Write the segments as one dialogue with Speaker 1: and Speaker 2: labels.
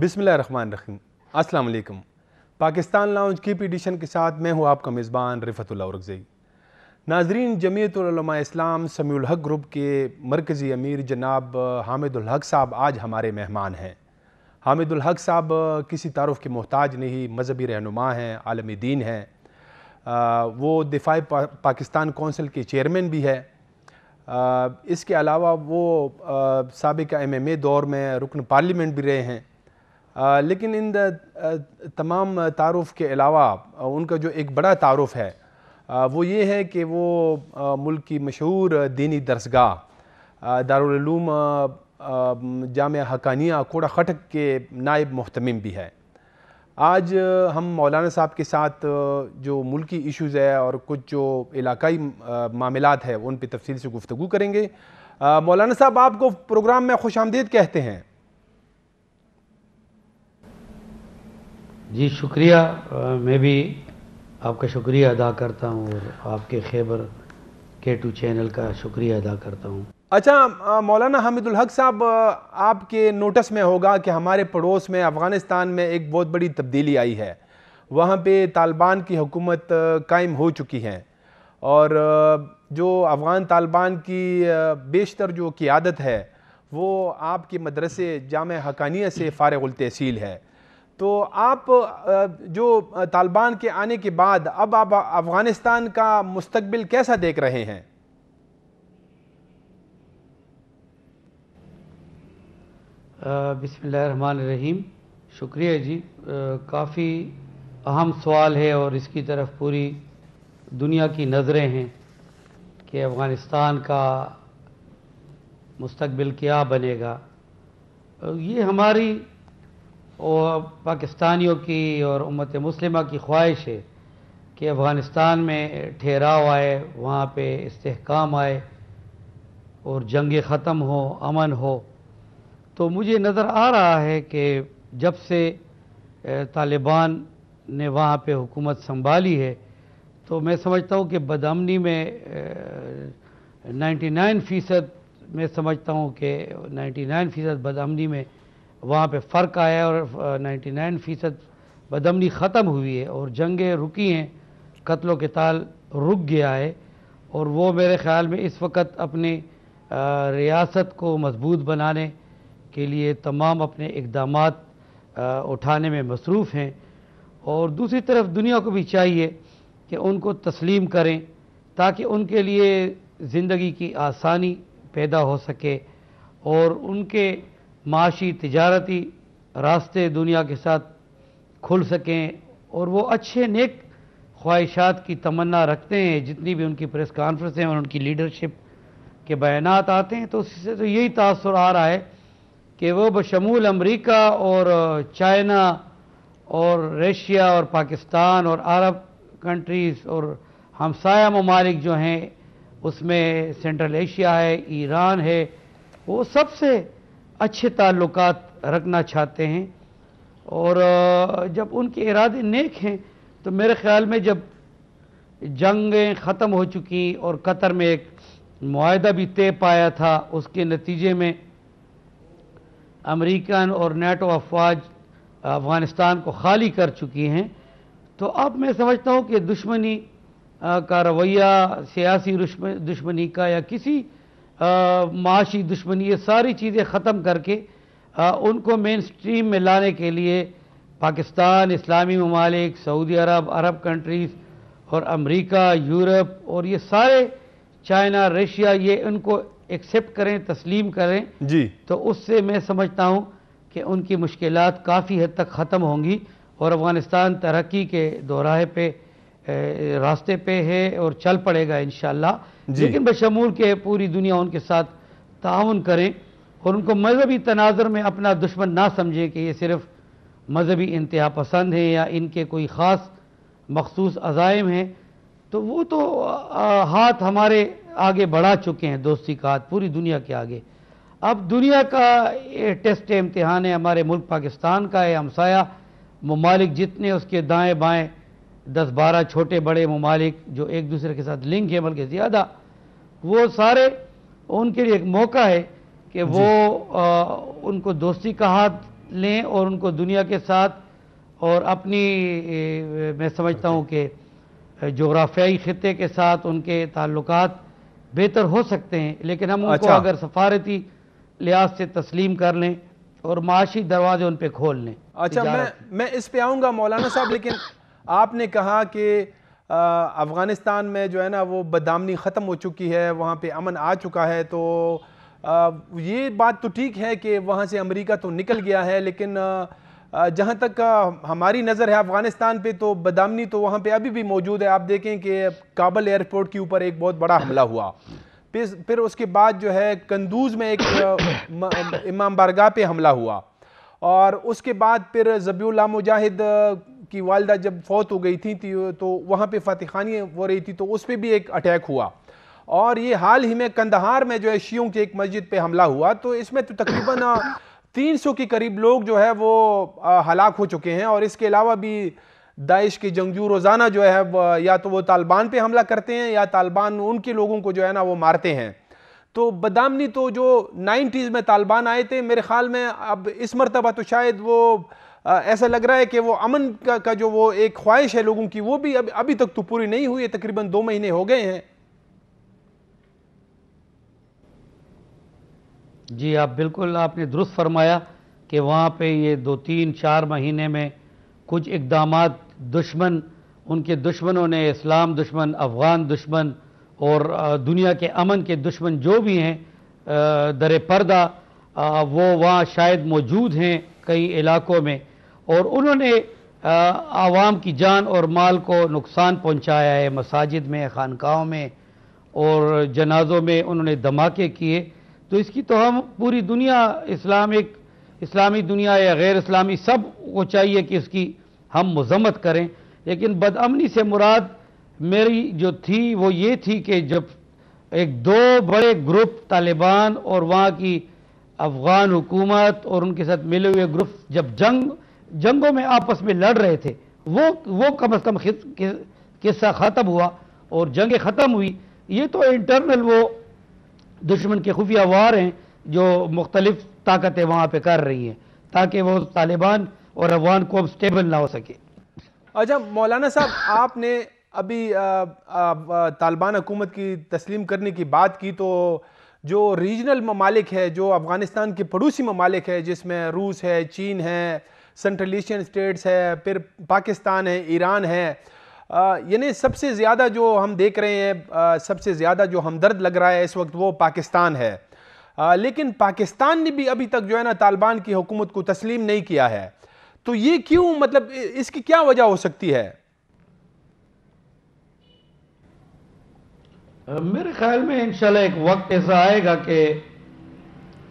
Speaker 1: बिसमीम अस्सलाम पाकिस्तान लाउंज की पीडिशन के साथ मैं हूँ आपका मेज़बान रिफतुल्ला नाजरीन जमीयत इस्लाम समीहक ग्रुप के मरकज़ी अमीर जनाब हामिदुलहक साहब आज हमारे मेहमान हैं हामिदुलहक साहब किसी तारफ़ के मोहताज नहीं मजहबी रहनुमा हैं आलमी दीन हैं वो दिफा पा, पाकिस्तान कौंसिल के चेयरमैन भी है आ, इसके अलावा वो सबक एम एम ए दौर में रुकन पार्लियामेंट भी रहे हैं आ, लेकिन इन तमाम तारफ़ के अलावा उनका जो एक बड़ा तारफ़ है आ, वो ये है कि वो आ, मुल्क की मशहूर दीनी दरसगाह दारूम जाम हकानिया कोड़ा खटक के नायब महतम भी है आज हम मौलाना साहब के साथ जो मुल्की इश्यूज़ है और कुछ जो इलाकई मामला है उन पर तफसील से गुफ्तु करेंगे मौलाना साहब आपको प्रोग्राम में खुश आमदीद कहते हैं
Speaker 2: जी शुक्रिया मैं भी आपका शुक्रिया अदा करता हूँ और आपके खैबर के टू चैनल का शुक्रिया अदा करता हूँ
Speaker 1: अच्छा मौलाना हमिदुल हक साहब आपके नोटिस में होगा कि हमारे पड़ोस में अफ़गानिस्तान में एक बहुत बड़ी तब्दीली आई है वहाँ पे तालिबान की हुकूमत कायम हो चुकी है और जो अफ़गान तालिबान की बेशतर जो क़ियादत है वो आपके मदरसे जाम हकानिया से फ़ारग तहसील है तो आप जो तालिबान के आने के बाद अब आप अफ़गानिस्तान का मुस्तबिल
Speaker 2: कैसा देख रहे हैं बिसमान रहीम शुक्रिया जी काफ़ी अहम सवाल है और इसकी तरफ पूरी दुनिया की नज़रें हैं कि अफ़गानिस्तान का मुस्तबिल क्या बनेगा ये हमारी वो पाकिस्तानियों की और उम्मत मुस्लिमा की ख्वाहिश है कि अफ़गानिस्तान में ठहराव आए वहाँ पर इस्तेकाम आए और जंग ख़त्म हो अमन हो तो मुझे नज़र आ रहा है कि जब से तालिबान ने वहाँ पे हुकूमत संभाली है तो मैं समझता हूँ कि बदमनी में 99 फ़ीसद मैं समझता हूँ कि 99 फ़ीसद बदमनी में वहाँ पर फ़र्क आया और नाइन फ़ीसद बदमनी ख़त्म हुई है और जंगें रुकी हैं कत्लों के ताल रुक गया है और वो मेरे ख़्याल में इस वक्त अपने रियासत को मजबूत बनाने के लिए तमाम अपने इकदाम उठाने में मसरूफ़ हैं और दूसरी तरफ दुनिया को भी चाहिए कि उनको तस्लीम करें ताकि उनके लिए ज़िंदगी की आसानी पैदा हो सके और उनके माशी तजारती रास्ते दुनिया के साथ खुल सकें और वो अच्छे नेक ख्वाहिशात की तमन्ना रखते हैं जितनी भी उनकी प्रेस हैं और उनकी लीडरशिप के बयान आते हैं तो उससे तो यही तासर आ रहा है कि वो बशमूल अमरीका और चाइना और रशिया और पाकिस्तान और अरब कंट्रीज़ और हमसाया ममालिक जो हैं उसमें सेंट्रल एशिया है ईरान है वो सबसे अच्छे ताल्लुक रखना चाहते हैं और जब उनके इरादे नेक हैं तो मेरे ख्याल में जब जंगें ख़त्म हो चुकी और कतर में एक माहदा भी तय पाया था उसके नतीजे में अमरीकन और नेटो अफवाज अफ़गानिस्तान को खाली कर चुकी हैं तो अब मैं समझता हूँ कि दुश्मनी का रवैया सियासी दुश्मनी का या किसी माशी दुश्मनी ये सारी चीज़ें ख़त्म करके आ, उनको मेन स्ट्रीम में लाने के लिए पाकिस्तान इस्लामी ममालिक सऊदी अरब अरब कंट्रीज़ और अमेरिका यूरोप और ये सारे चाइना रशिया ये उनको एक्सेप्ट करें तस्लीम करें जी तो उससे मैं समझता हूँ कि उनकी मुश्किल काफ़ी हद तक ख़त्म होंगी और अफ़गानिस्तान तरक्की के दौराहे पर रास्ते पे है और चल पड़ेगा इन लेकिन बशमूल के पूरी दुनिया उनके साथ ताउन करें और उनको मजहबी तनाजर में अपना दुश्मन ना समझें कि ये सिर्फ मजहबी इंतहा पसंद हैं या इनके कोई ख़ास मखसूस अजायम हैं तो वो तो हाथ हमारे आगे बढ़ा चुके हैं दोस्ती का हाथ पूरी दुनिया के आगे अब दुनिया का टेस्ट इम्तहान है हमारे मुल्क पाकिस्तान का है हमसाया ममालिक जितने उसके दाएँ बाएँ दस बारह छोटे बड़े ममालिक जो एक दूसरे के साथ लिंक है बल्कि ज़्यादा वो सारे उनके लिए एक मौका है कि वो आ, उनको दोस्ती का हाथ लें और उनको दुनिया के साथ और अपनी ए, मैं समझता हूँ अच्छा। कि जोग्राफियाई ख़त्े के साथ उनके ताल्लुक बेहतर हो सकते हैं लेकिन हम उनको अच्छा। अगर सफारती लिहाज से तस्लीम कर लें और माशी दरवाजे उन पर खोल लें अच्छा मैं
Speaker 1: मैं इस पे आऊँगा मौलाना साहब लेकिन आपने कहा कि अफ़गानिस्तान में जो है ना वो बदामनी ख़त्म हो चुकी है वहाँ पे अमन आ चुका है तो आ, ये बात तो ठीक है कि वहाँ से अमेरिका तो निकल गया है लेकिन जहाँ तक हमारी नज़र है अफ़गानिस्तान पे तो बदामनी तो वहाँ पे अभी भी मौजूद है आप देखें कि काबल एयरपोर्ट के ऊपर एक बहुत बड़ा हमला हुआ फिर फिर उसके बाद जो है कंदूज में एक इमाम बारगाह पर हमला हुआ और उसके बाद फिर जबी मुजाहिद की वालदा जब फौत हो गई थी तो वहाँ पर फातिखानी हो रही थी तो उस पर भी एक अटैक हुआ और ये हाल ही में कंदहार में जो है शियों की एक मस्जिद पे हमला हुआ तो इसमें तो तकरीबन तीन सौ के करीब लोग जो है वो हलाक हो चुके हैं और इसके अलावा भी दाइश के जंगजू रोज़ाना जो है या तो वो तालिबान पे हमला करते हैं या तालिबान उनके लोगों को जो है ना वो मारते हैं तो बदामनी तो जो नाइन्टीज़ में तालिबान आए थे मेरे ख्याल में अब इस मरतबा तो शायद वो ऐसा लग रहा है कि वो अमन का, का जो वो एक ख्वाहिश है लोगों की वो भी अब अभी तक तो पूरी नहीं हुई है तकरीबन दो महीने हो गए हैं
Speaker 2: जी आप बिल्कुल आपने दुरुस्त फरमाया कि वहाँ पे ये दो तीन चार महीने में कुछ इकदाम दुश्मन उनके दुश्मनों ने इस्लाम दुश्मन अफ़गान दुश्मन और दुनिया के अमन के दुश्मन जो भी हैं दर पर्दा वो वहाँ शायद मौजूद हैं कई इलाकों में और उन्होंने आवाम की जान और माल को नुकसान पहुंचाया है मसाजिद में खानकाहों में और जनाजों में उन्होंने धमाके किए तो इसकी तो हम पूरी दुनिया इस्लामिक इस्लामी दुनिया या गैर इस्लामी सब को चाहिए कि इसकी हम मजम्मत करें लेकिन बदअमनी से मुराद मेरी जो थी वो ये थी कि जब एक दो बड़े ग्रुप तालिबान और वहाँ की अफ़गान हुकूमत और उनके साथ मिले हुए ग्रुप जब जंग जंगों में आपस में लड़ रहे थे वो वो कम अज़ कम किस्सा ख़त्म हुआ और जंग ख़त्म हुई ये तो इंटरनल वो दुश्मन के खुफिया वार हैं जो मुख्तलिफ ताकतें वहाँ पर कर रही हैं ताकि वो तालिबान और अफगान को स्टेबल ना हो सके
Speaker 1: अच्छा मौलाना साहब आपने अभी तालिबान हुकूमत की तस्लीम करने की बात की तो जो रीजनल ममालिक है जो अफ़गानिस्तान के पड़ोसी ममालिक है जिसमें रूस है चीन है सेंट्रल एशियन स्टेट्स है फिर पाकिस्तान है ईरान है यानी सबसे ज़्यादा जो हम देख रहे हैं सबसे ज़्यादा जो हमदर्द लग रहा है इस वक्त वो पाकिस्तान है आ, लेकिन पाकिस्तान ने भी अभी तक जो है ना तालिबान की हुकूमत को तस्लीम नहीं किया है तो ये क्यों मतलब
Speaker 2: इसकी क्या वजह हो सकती है मेरे ख्याल में इंशाल्लाह एक वक्त ऐसा आएगा कि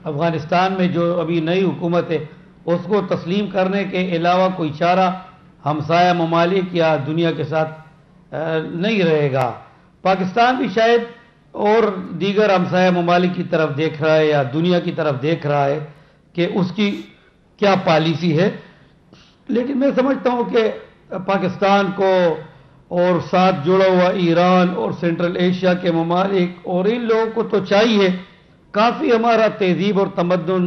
Speaker 2: अफ़गानिस्तान में जो अभी नई हुकूमत है उसको तस्लीम करने के अलावा कोई चारा हमसाया ममालिक या दुनिया के साथ नहीं रहेगा पाकिस्तान भी शायद और दीगर हमसाया ममालिक की तरफ देख रहा है या दुनिया की तरफ देख रहा है कि उसकी क्या पॉलिसी है लेकिन मैं समझता हूँ कि पाकिस्तान को और साथ जुड़ा हुआ ईरान और सेंट्रल एशिया के ममालिक और इन लोगों को तो चाहिए काफ़ी हमारा तहजीब और तमदन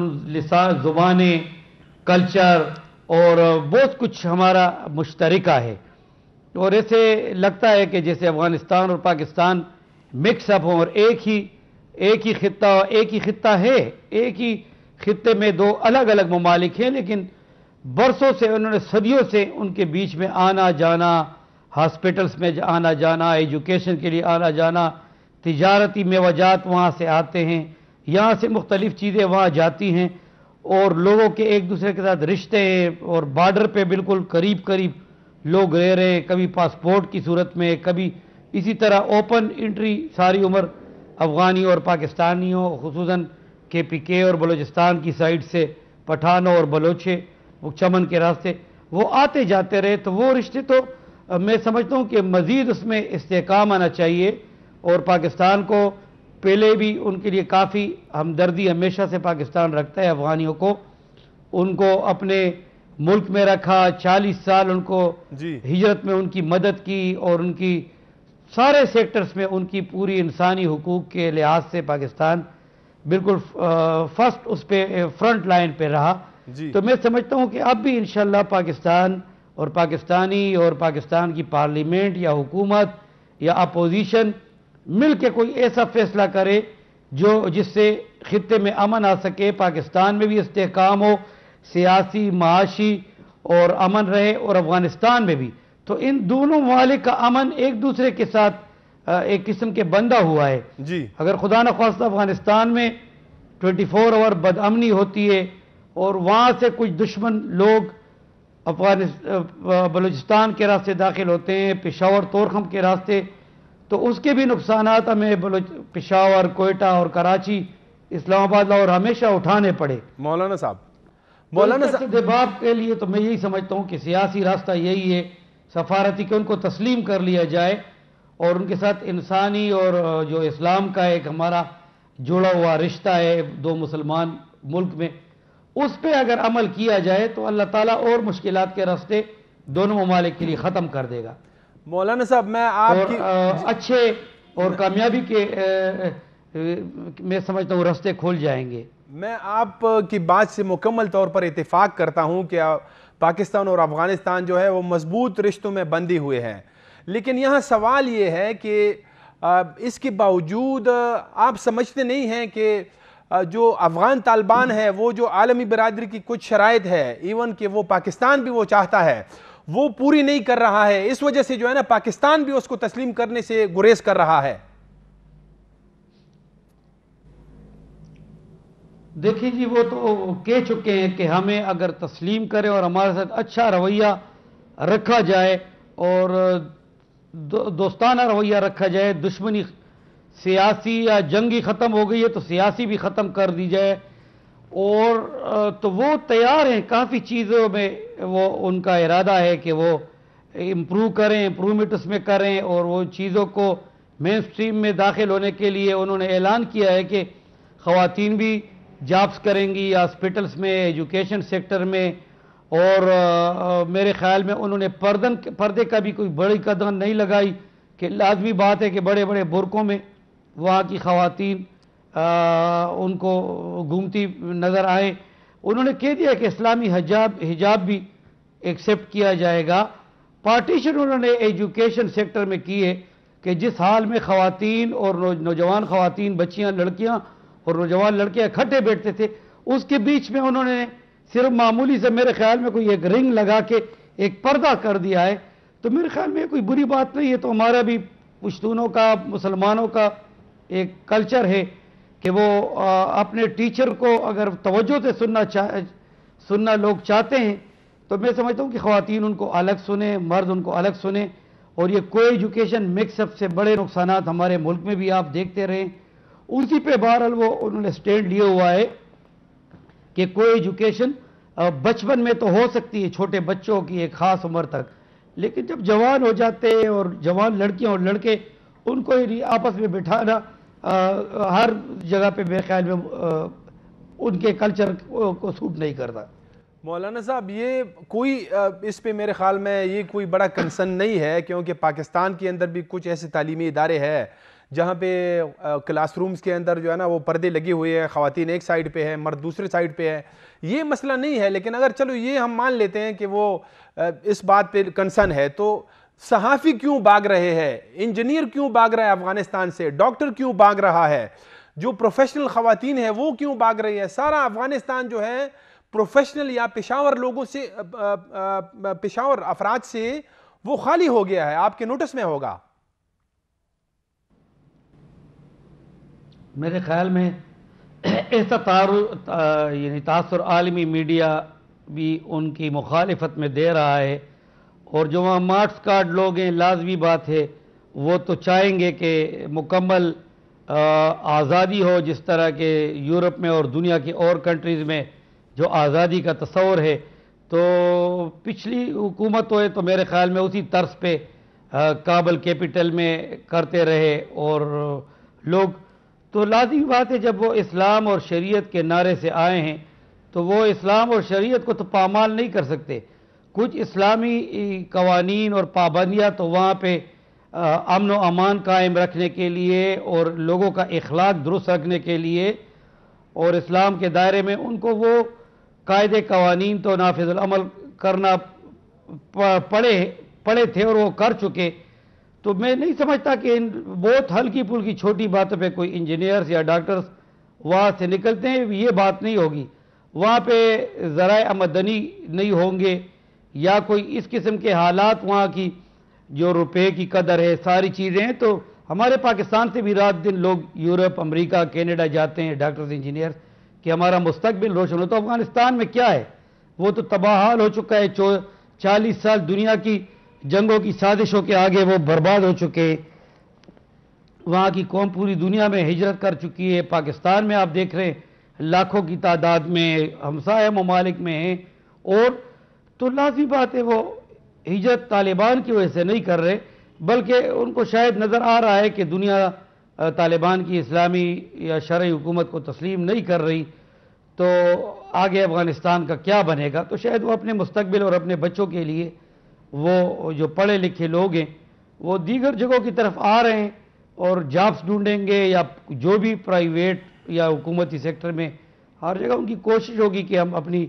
Speaker 2: जुबानें कल्चर और बहुत कुछ हमारा मुश्तरका है और ऐसे लगता है कि जैसे अफ़गानिस्तान और पाकिस्तान मिक्सअप हों और एक ही एक ही खत्ता एक ही खत्ता है एक ही खत्े में दो अलग अलग ममालिक हैं लेकिन बरसों से उन्होंने सदियों से उनके बीच में आना जाना हॉस्पिटल्स में आना जाना एजुकेशन के लिए आना जाना तजारती मेवाजात वहाँ से आते हैं यहाँ से मुख्तलिफ़ चीज़ें वहाँ जाती हैं और लोगों के एक दूसरे के साथ रिश्ते और बॉर्डर पे बिल्कुल करीब करीब लोग रह रहे कभी पासपोर्ट की सूरत में कभी इसी तरह ओपन इंट्री सारी उम्र अफगानी और पाकिस्तानियों खसूस के पी के और बलोचिस्तान की साइड से पठानों और बलोचे चमन के रास्ते वो आते जाते रहे तो वो रिश्ते तो मैं समझता हूँ कि मज़ीद उसमें इसकाम आना चाहिए और पाकिस्तान को पहले भी उनके लिए काफ़ी हमदर्दी हमेशा से पाकिस्तान रखता है अफगानियों को उनको अपने मुल्क में रखा 40 साल उनको हिजरत में उनकी मदद की और उनकी सारे सेक्टर्स में उनकी पूरी इंसानी हकूक़ के लिहाज से पाकिस्तान बिल्कुल फर्स्ट उस पर फ्रंट लाइन पे रहा तो मैं समझता हूँ कि अब भी इन पाकिस्तान और पाकिस्तानी और पाकिस्तान की पार्लियामेंट या हुकूमत या अपोजिशन मिल के कोई ऐसा फैसला करे जो जिससे खत्े में अमन आ सके पाकिस्तान में भी इसकाम हो सियासी माशी और अमन रहे और अफगानिस्तान में भी तो इन दोनों ममालिक का अमन एक दूसरे के साथ एक किस्म के बंधा हुआ है जी अगर खुदा न खास्त अफगानिस्तान में ट्वेंटी फोर आवर बदअमनी होती है और वहाँ से कुछ दुश्मन लोग अफगानिस्तान बलूचिस्तान के रास्ते दाखिल होते हैं पेशावर तोरखम के रास्ते तो उसके भी नुकसान हमें पिशावर कोयटा और कराची इस्लामाबाद और हमेशा उठाने पड़े मौलाना साहब मौलाना तो साहब दबाव के लिए तो मैं यही समझता हूँ कि सियासी रास्ता यही है सफारती के उनको तस्लीम कर लिया जाए और उनके साथ इंसानी और जो इस्लाम का एक हमारा जुड़ा हुआ रिश्ता है दो मुसलमान मुल्क में उस पर अगर अमल किया जाए तो अल्लाह ताला और मुश्किलात के रास्ते दोनों ममालिक के लिए ख़त्म कर देगा मौलाना साहब मैं आपकी और, अच्छे और कामयाबी के मैं समझता हूँ रास्ते खोल जाएंगे मैं आप
Speaker 1: की बात से मुकम्मल तौर पर इतफ़ाक़ करता हूँ कि पाकिस्तान और अफ़गानिस्तान जो है वो मजबूत रिश्तों में बंदी हुए हैं लेकिन यहाँ सवाल ये है कि इसके बावजूद आप समझते नहीं हैं कि जो अफ़गान तालिबान है वो जो आलमी बरदरी की कुछ शराइ है इवन कि वो पाकिस्तान भी वो चाहता है वो पूरी नहीं कर रहा है इस वजह से जो है ना पाकिस्तान भी उसको तस्लीम करने से गुरेज कर रहा है
Speaker 2: देखिए जी वो तो कह चुके हैं कि हमें अगर तस्लीम करें और हमारे साथ अच्छा रवैया रखा जाए और दो, दोस्ताना रवैया रखा जाए दुश्मनी सियासी या जंगी ख़त्म हो गई है तो सियासी भी ख़त्म कर दी जाए और तो वो तैयार हैं काफ़ी चीज़ों में वो उनका इरादा है कि वो इम्प्रूव करें इम्प्रूवमेंट उसमें करें और वो चीज़ों को मेन स्ट्रीम में दाखिल होने के लिए उन्होंने ऐलान किया है कि खातन भी जॉब्स करेंगी हॉस्पिटल्स में एजुकेशन सेक्टर में और आ, मेरे ख्याल में उन्होंने पर्दन पर्दे का भी कोई बड़ी कदम नहीं लगाई कि लाजमी बात है कि बड़े बड़े बुरकों में वहाँ की खातन आ, उनको घूमती नज़र आए उन्होंने कह दिया कि इस्लामी हजाब हिजाब भी एक्सेप्ट किया जाएगा पार्टीशन उन्होंने एजुकेशन सेक्टर में किए कि जिस हाल में खातन और नौजवान खातन बच्चियाँ लड़कियाँ और नौजवान लड़कियाँ इकट्ठे बैठते थे उसके बीच में उन्होंने सिर्फ मामूली से मेरे ख्याल में कोई एक रिंग लगा के एक पर्दा कर दिया है तो मेरे ख्याल में कोई बुरी बात नहीं है तो हमारा भी पश्तूनों का मुसलमानों का एक कल्चर है कि वो अपने टीचर को अगर तवज्जो से सुनना चाह सुनना लोग चाहते हैं तो मैं समझता हूँ कि खातन उनको अलग सुने मर्द उनको अलग सुने और ये को एजुकेशन मिक्सअप से बड़े नुकसान हमारे मुल्क में भी आप देखते रहें उसी पे बहरहाल वो उन्होंने स्टैंड लिए हुआ है कि को एजुकेशन बचपन में तो हो सकती है छोटे बच्चों की एक ख़ास उम्र तक लेकिन जब जवान हो जाते हैं और जवान लड़कियां और लड़के उनको ही आपस में बिठाना आ, हर जगह पे बेख्याल में आ, उनके कल्चर को सूट नहीं करता
Speaker 1: मौलाना साहब ये कोई इस पे मेरे ख़्याल में ये कोई बड़ा कंसर्न नहीं है क्योंकि पाकिस्तान के अंदर भी कुछ ऐसे तालीमी इदारे हैं जहाँ पे क्लासरूम्स के अंदर जो है ना वो पर्दे लगे हुए हैं ख़वान एक साइड पे है मर्द दूसरे साइड पे है ये मसला नहीं है लेकिन अगर चलो ये हम मान लेते हैं कि वो इस बात पे कंसर्न है तो सहाफ़ी क्यों भाग रहे हैं इंजीनियर क्यों भाग रहा है अफगानिस्तान से डॉक्टर क्यों भाग रहा है जो प्रोफेशनल ख़वान है वो क्यों भाग रही है सारा अफगानिस्तान जो है प्रोफेशनल या पेशावर लोगों से पेशावर अफराद से वो खाली हो गया है आपके नोटिस में होगा
Speaker 2: मेरे ख्याल में ऐसा तासर आलमी मीडिया भी उनकी मुखालफत में दे रहा है और जो वहाँ मार्क्स कार्ड लोग हैं लाजमी बात है वो तो चाहेंगे कि मुकम्मल आज़ादी हो जिस तरह के यूरोप में और दुनिया की और कंट्रीज़ में जो आज़ादी का तस्वर है तो पिछली हुकूमत हो तो, तो मेरे ख्याल में उसी तर्ज पे काबल कैपिटल में करते रहे और लोग तो लाजमी बात है जब वो इस्लाम और शरीयत के नारे से आए हैं तो वो इस्लाम और शरीयत को तो पामाल नहीं कर सकते कुछ इस्लामी कवानीन और पाबंदियाँ तो वहाँ पर अमन व अमान कायम रखने के लिए और लोगों का इखलाक दुरुस्त रखने के लिए और इस्लाम के दायरे में उनको वो कायदे कवानीन तो नाफिजल करना पड़े पड़े थे और वो कर चुके तो मैं नहीं समझता कि इन बहुत हल्की पुल्की छोटी बातों पे कोई इंजीनियर्स या डॉक्टर्स वहाँ से निकलते हैं ये बात नहीं होगी वहाँ पे ज़रा आमदनी नहीं होंगे या कोई इस किस्म के हालात वहाँ की जो रुपए की कदर है सारी चीज़ें तो हमारे पाकिस्तान से भी रात दिन लोग यूरोप अमेरिका कनाडा जाते हैं डॉक्टर्स इंजीनियर कि हमारा मुस्तबिल रोशन हो तो अफगानिस्तान में क्या है वो तो तबाहाल हो चुका है चो चालीस साल दुनिया की जंगों की साजिशों के आगे वो बर्बाद हो चुके वहाँ की कौम पूरी दुनिया में हिजरत कर चुकी है पाकिस्तान में आप देख रहे हैं लाखों की तादाद में हमसाय ममालिक में हैं और तो लाजी बात है वो हिजरत तालिबान की वजह से नहीं कर रहे बल्कि उनको शायद नज़र आ रहा है कि दुनिया तालिबान की इस्लामी या शर्य हुकूमत को तस्लीम नहीं कर रही तो आगे अफ़गानिस्तान का क्या बनेगा तो शायद वो अपने मुस्तबिल और अपने बच्चों के लिए वो जो पढ़े लिखे लोग हैं वो दीगर जगहों की तरफ आ रहे हैं और जॉब्स ढूंढेंगे या जो भी प्राइवेट या हुकूमती सेक्टर में हर जगह उनकी कोशिश होगी कि हम अपनी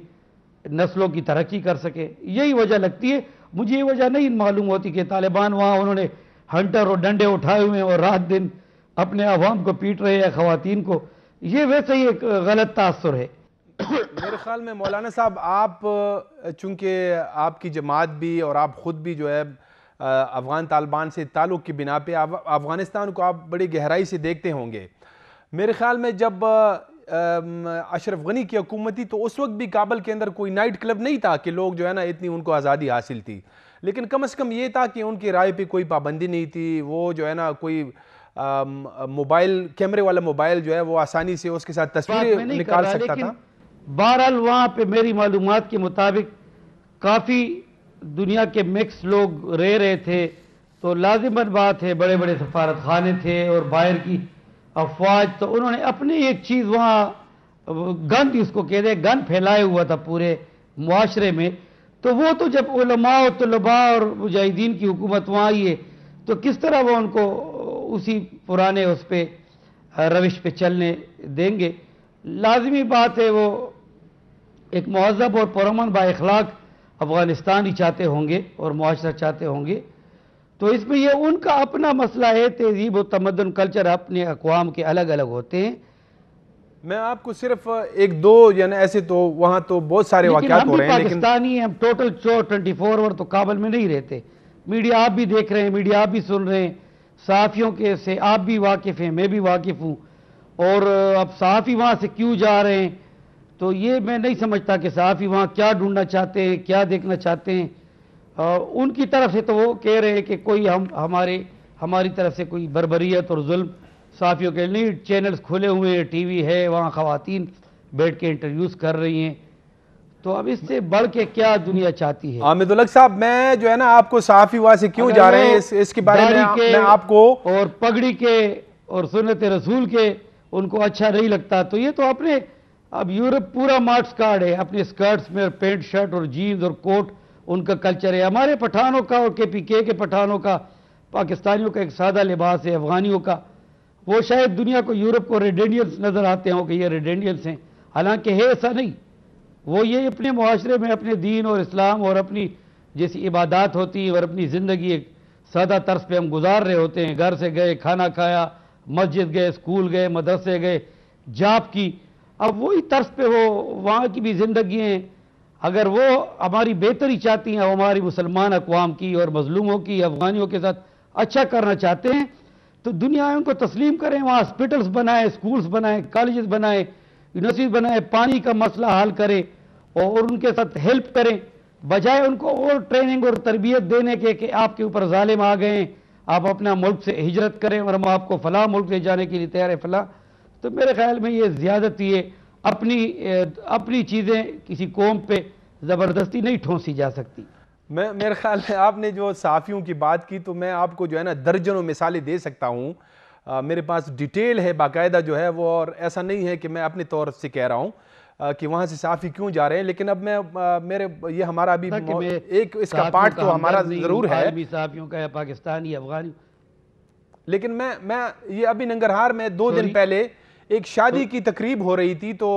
Speaker 2: नस्लों की तरक्की कर सके यही वजह लगती है मुझे ये वजह नहीं मालूम होती कि तालिबान वहाँ उन्होंने हंटर और डंडे उठाए हुए हैं और रात दिन अपने आवाम को पीट रहे हैं खातन को ये वैसे ही एक गलत तासर है
Speaker 1: मेरे ख्याल में मौलाना साहब आप चूंकि आपकी जमात भी और आप ख़ुद भी जो है अफ़गान तालिबान से ताल्लुक़ की बिना पे अफ़गानिस्तान को आप बड़ी गहराई से देखते होंगे मेरे ख्याल में जब अशरफ गनी की हुकूमत थी तो उस वक्त भी काबल के अंदर कोई नाइट क्लब नहीं था कि लोग जो है ना इतनी उनको आज़ादी हासिल थी लेकिन कम अज़ कम ये था कि उनकी राय पे कोई पाबंदी नहीं थी वो जो है ना कोई मोबाइल कैमरे वाला मोबाइल जो है वो आसानी से उसके साथ तस्वीरें निकाल सकता था
Speaker 2: बहरहाल वहाँ पर मेरी मालूम के मुताबिक काफ़ी दुनिया के मिक्स लोग रह रहे थे तो लाजिमन बात है बड़े बड़े सफारत खाने थे और बाहर की अफवाज तो उन्होंने अपनी एक चीज़ वहाँ गन उसको कह दे गन फैलाया हुआ था पूरे माशरे में तो वो तो जब उलमा और तलबा और मुजाहिदीन की हुकूमत वहाँ आई है तो किस तरह वो उनको उसी पुराने उस पर रविश पे चलने देंगे लाजमी बात है वो एक महजब और परमन बाखलाक अफ़गानिस्तान ही चाहते होंगे और माशरा चाहते होंगे तो इसमें यह उनका अपना मसला है तहजीब और तमदन कल्चर अपने अकवाम के अलग अलग होते हैं मैं आपको सिर्फ एक दो यानी ऐसे तो वहाँ तो बहुत सारे वाकत हो रहे हैं लेकिन हम टोटल चोर ट्वेंटी फोर आवर तो काबल में नहीं रहते मीडिया आप भी देख रहे हैं मीडिया आप भी सुन रहे हैं सहाफ़ियों के से आप भी वाकिफ़ हैं मैं भी वाकिफ़ हूँ और अब सहाफ़ी वहाँ से क्यों जा रहे हैं तो ये मैं नहीं समझता कि सहाफ़ी वहाँ क्या ढूंढना चाहते हैं क्या देखना चाहते हैं उनकी तरफ से तो वो कह रहे हैं कि कोई हम हमारे हमारी तरफ से कोई बरबरीत और जुल्म साफियों के नहीं चैनल्स खुले हुए हैं टीवी है वहाँ ख़वातीन बैठ के इंटरव्यूज़ कर रही हैं तो अब इससे बढ़ के क्या दुनिया चाहती है आमिद उलग साहब मैं जो है ना
Speaker 1: आपको साफी हुआ से क्यों जा रहे हैं इस, इसके बारे में आ, मैं
Speaker 2: आपको और पगड़ी के और सुनत रसूल के उनको अच्छा नहीं लगता तो ये तो अपने अब यूरोप पूरा मार्क्स कार्ड है अपने स्कर्ट्स में और पेंट शर्ट और जीन्स और कोट उनका कल्चर है हमारे पठानों का और के पी के के पठानों का पाकिस्तानियों का एक सादा लिबास है अफगानियों का वो शायद दुनिया को यूरोप को रेडेंडियंस नज़र आते हों कि ये रेडेंडियंस हैं हालांकि है ऐसा नहीं वो ये अपने माशरे में अपने दीन और इस्लाम और अपनी जैसी इबादत होती है और अपनी ज़िंदगी एक सादा तर्स पर हम गुजार रहे होते हैं घर से गए खाना खाया मस्जिद गए स्कूल गए मदरसे गए जाप की अब वही तर्स पे वो वहाँ की भी ज़िंदगी अगर वो हमारी बेहतरी चाहती हैं हमारी मुसलमान अकवाम की और मजलूमों की अफगानियों के साथ अच्छा करना चाहते हैं तो दुनिया में उनको तस्लीम करें वहाँ हॉस्पिटल्स बनाएं स्कूल्स बनाएं कॉलेज बनाएं यूनिवर्सिटीज बनाएं पानी का मसला हल करें और उनके साथ हेल्प करें बजाय उनको और ट्रेनिंग और तरबियत देने के कि आपके ऊपर ालिम आ गए आप अपना मुल्क से हिजरत करें और हम आपको फलाह मुल्क ले जाने के लिए तैयार है फलाह तो मेरे ख्याल में ये ज़्यादती है अपनी अपनी चीज़ें किसी कौम पे ज़बरदस्ती नहीं ठोंसी जा सकती मैं मेरे ख्याल में
Speaker 1: आपने जो सहाफ़ियों की बात की तो मैं आपको जो है ना दर्जनों मिसालें दे सकता हूँ मेरे पास डिटेल है बाकायदा जो है वो और ऐसा नहीं है कि मैं अपने तौर से कह रहा हूँ कि वहाँ से साफ़ी क्यों जा रहे हैं लेकिन अब मैं आ, मेरे ये हमारा अभी एक इसका पार्ट तो हमारा ज़रूर है
Speaker 2: का पाकिस्तानी अफगानी लेकिन मैं मैं ये अभी
Speaker 1: नंगरहार में दो दिन पहले एक शादी तो- की तकरीब हो रही थी तो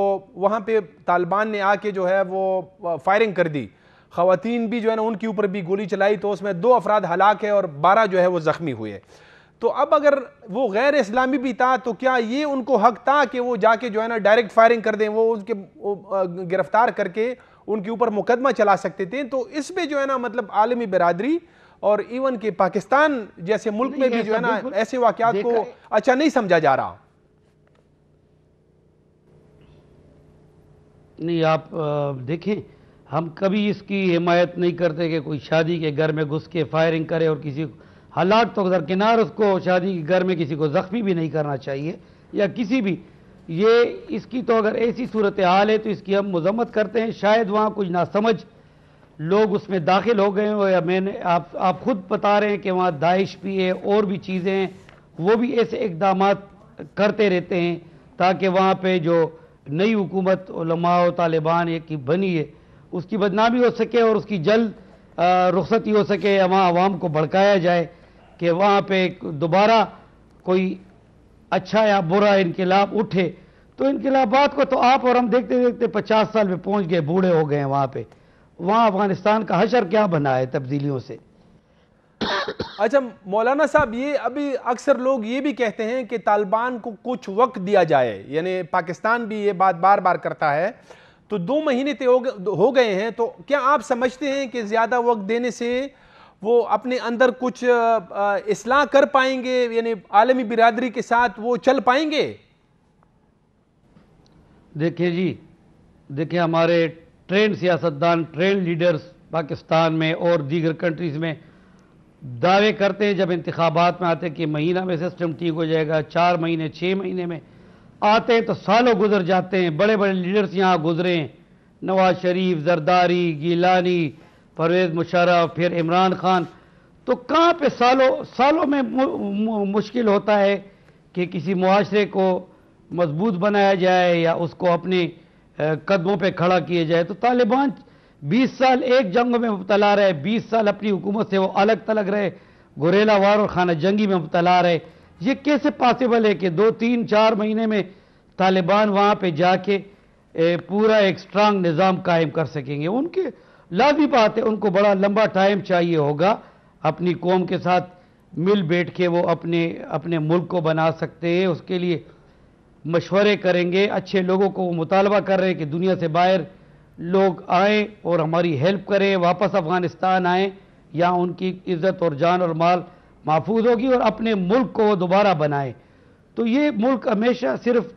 Speaker 1: वहाँ पे तालिबान ने आके जो है वो फायरिंग कर दी खातन भी जो है ना उनके ऊपर भी गोली चलाई तो उसमें दो अफराद हलाक है और बारह जो है वो ज़ख्मी हुए तो अब अगर वो गैर इस्लामी भी था तो क्या ये उनको हक था कि वो जाके जो है ना डायरेक्ट फायरिंग कर दें वो उनके गिरफ्तार करके उनके ऊपर मुकदमा चला सकते थे तो इस पर जो है ना मतलब आलमी बरदरी और इवन के पाकिस्तान जैसे मुल्क में भी जो है ना ऐसे वाक़ात को अच्छा नहीं समझा जा रहा
Speaker 2: नहीं आप देखें हम कभी इसकी हिमायत नहीं करते कि कोई शादी के घर में घुस के फायरिंग करे और किसी हालात तो दरकिनार उसको शादी के घर में किसी को ज़ख्मी भी नहीं करना चाहिए या किसी भी ये इसकी तो अगर ऐसी सूरत हाल है तो इसकी हम मजम्मत करते हैं शायद वहाँ कुछ ना समझ लोग उसमें दाखिल हो गए हो या मैंने आप आप खुद बता रहे हैं कि वहाँ दाइश भी है और भी चीज़ें हैं वो भी ऐसे इकदाम करते रहते हैं ताकि वहाँ पर जो नई हुकूमत लमाओ तालिबान एक की बनी है उसकी बदनामी हो सके और उसकी जल्द रुखसती हो सके वहाँ आवाम को भड़काया जाए कि वहाँ पर दोबारा कोई अच्छा या बुरा इनकलाब उठे तो इनकलाबाद को तो आप और हम देखते देखते पचास साल में पहुँच गए बूढ़े हो गए हैं वहाँ पर वहाँ अफगानिस्तान का हशर क्या बना है तब्दीलियों से अच्छा मौलाना साहब ये अभी अक्सर लोग ये भी कहते हैं कि
Speaker 1: तालिबान को कुछ वक्त दिया जाए यानी पाकिस्तान भी ये बात बार बार करता है तो दो महीने तो हो गए हैं तो क्या आप समझते हैं कि ज़्यादा वक्त देने से वो अपने अंदर कुछ इसलाह कर पाएंगे यानी आलमी बिरादरी के साथ वो चल पाएंगे
Speaker 2: देखिए जी देखिए हमारे ट्रेंड सियासतदान ट्रेंड लीडर्स पाकिस्तान में और दीगर कंट्रीज़ में दावे करते हैं जब इंतबात में आते हैं कि महीना में सिस्टम ठीक हो जाएगा चार महीने छः महीने में आते हैं तो सालों गुजर जाते हैं बड़े बड़े लीडर्स यहाँ गुजरे हैं नवाज शरीफ जरदारी गीलानी परवेज़ मुशरफ फिर इमरान खान तो कहाँ पे सालों सालों में मुश्किल होता है कि किसी मुआरे को मजबूत बनाया जाए या उसको अपने कदमों पे खड़ा किया जाए तो तालिबान बीस साल एक जंग में मुबतला रहे बीस साल अपनी हुकूमत से वो अलग तलग रहे गुरेला वार और खाना जंगी में मुबतला रहे ये कैसे पॉसिबल है कि दो तीन चार महीने में तालिबान वहाँ पर जाके पूरा एक स्ट्रांग निज़ाम कायम कर सकेंगे उनके लाजी बात है उनको बड़ा लंबा टाइम चाहिए होगा अपनी कौम के साथ मिल बैठ के वो अपने अपने मुल्क को बना सकते हैं उसके लिए मशवरे करेंगे अच्छे लोगों को वो मुतालबा कर रहे हैं कि दुनिया से बाहर लोग आए और हमारी हेल्प करें वापस अफ़गानिस्तान आएँ यहाँ उनकी इज़्ज़त और जान और माल महफूज होगी और अपने मुल्क को दोबारा बनाए तो ये मुल्क हमेशा सिर्फ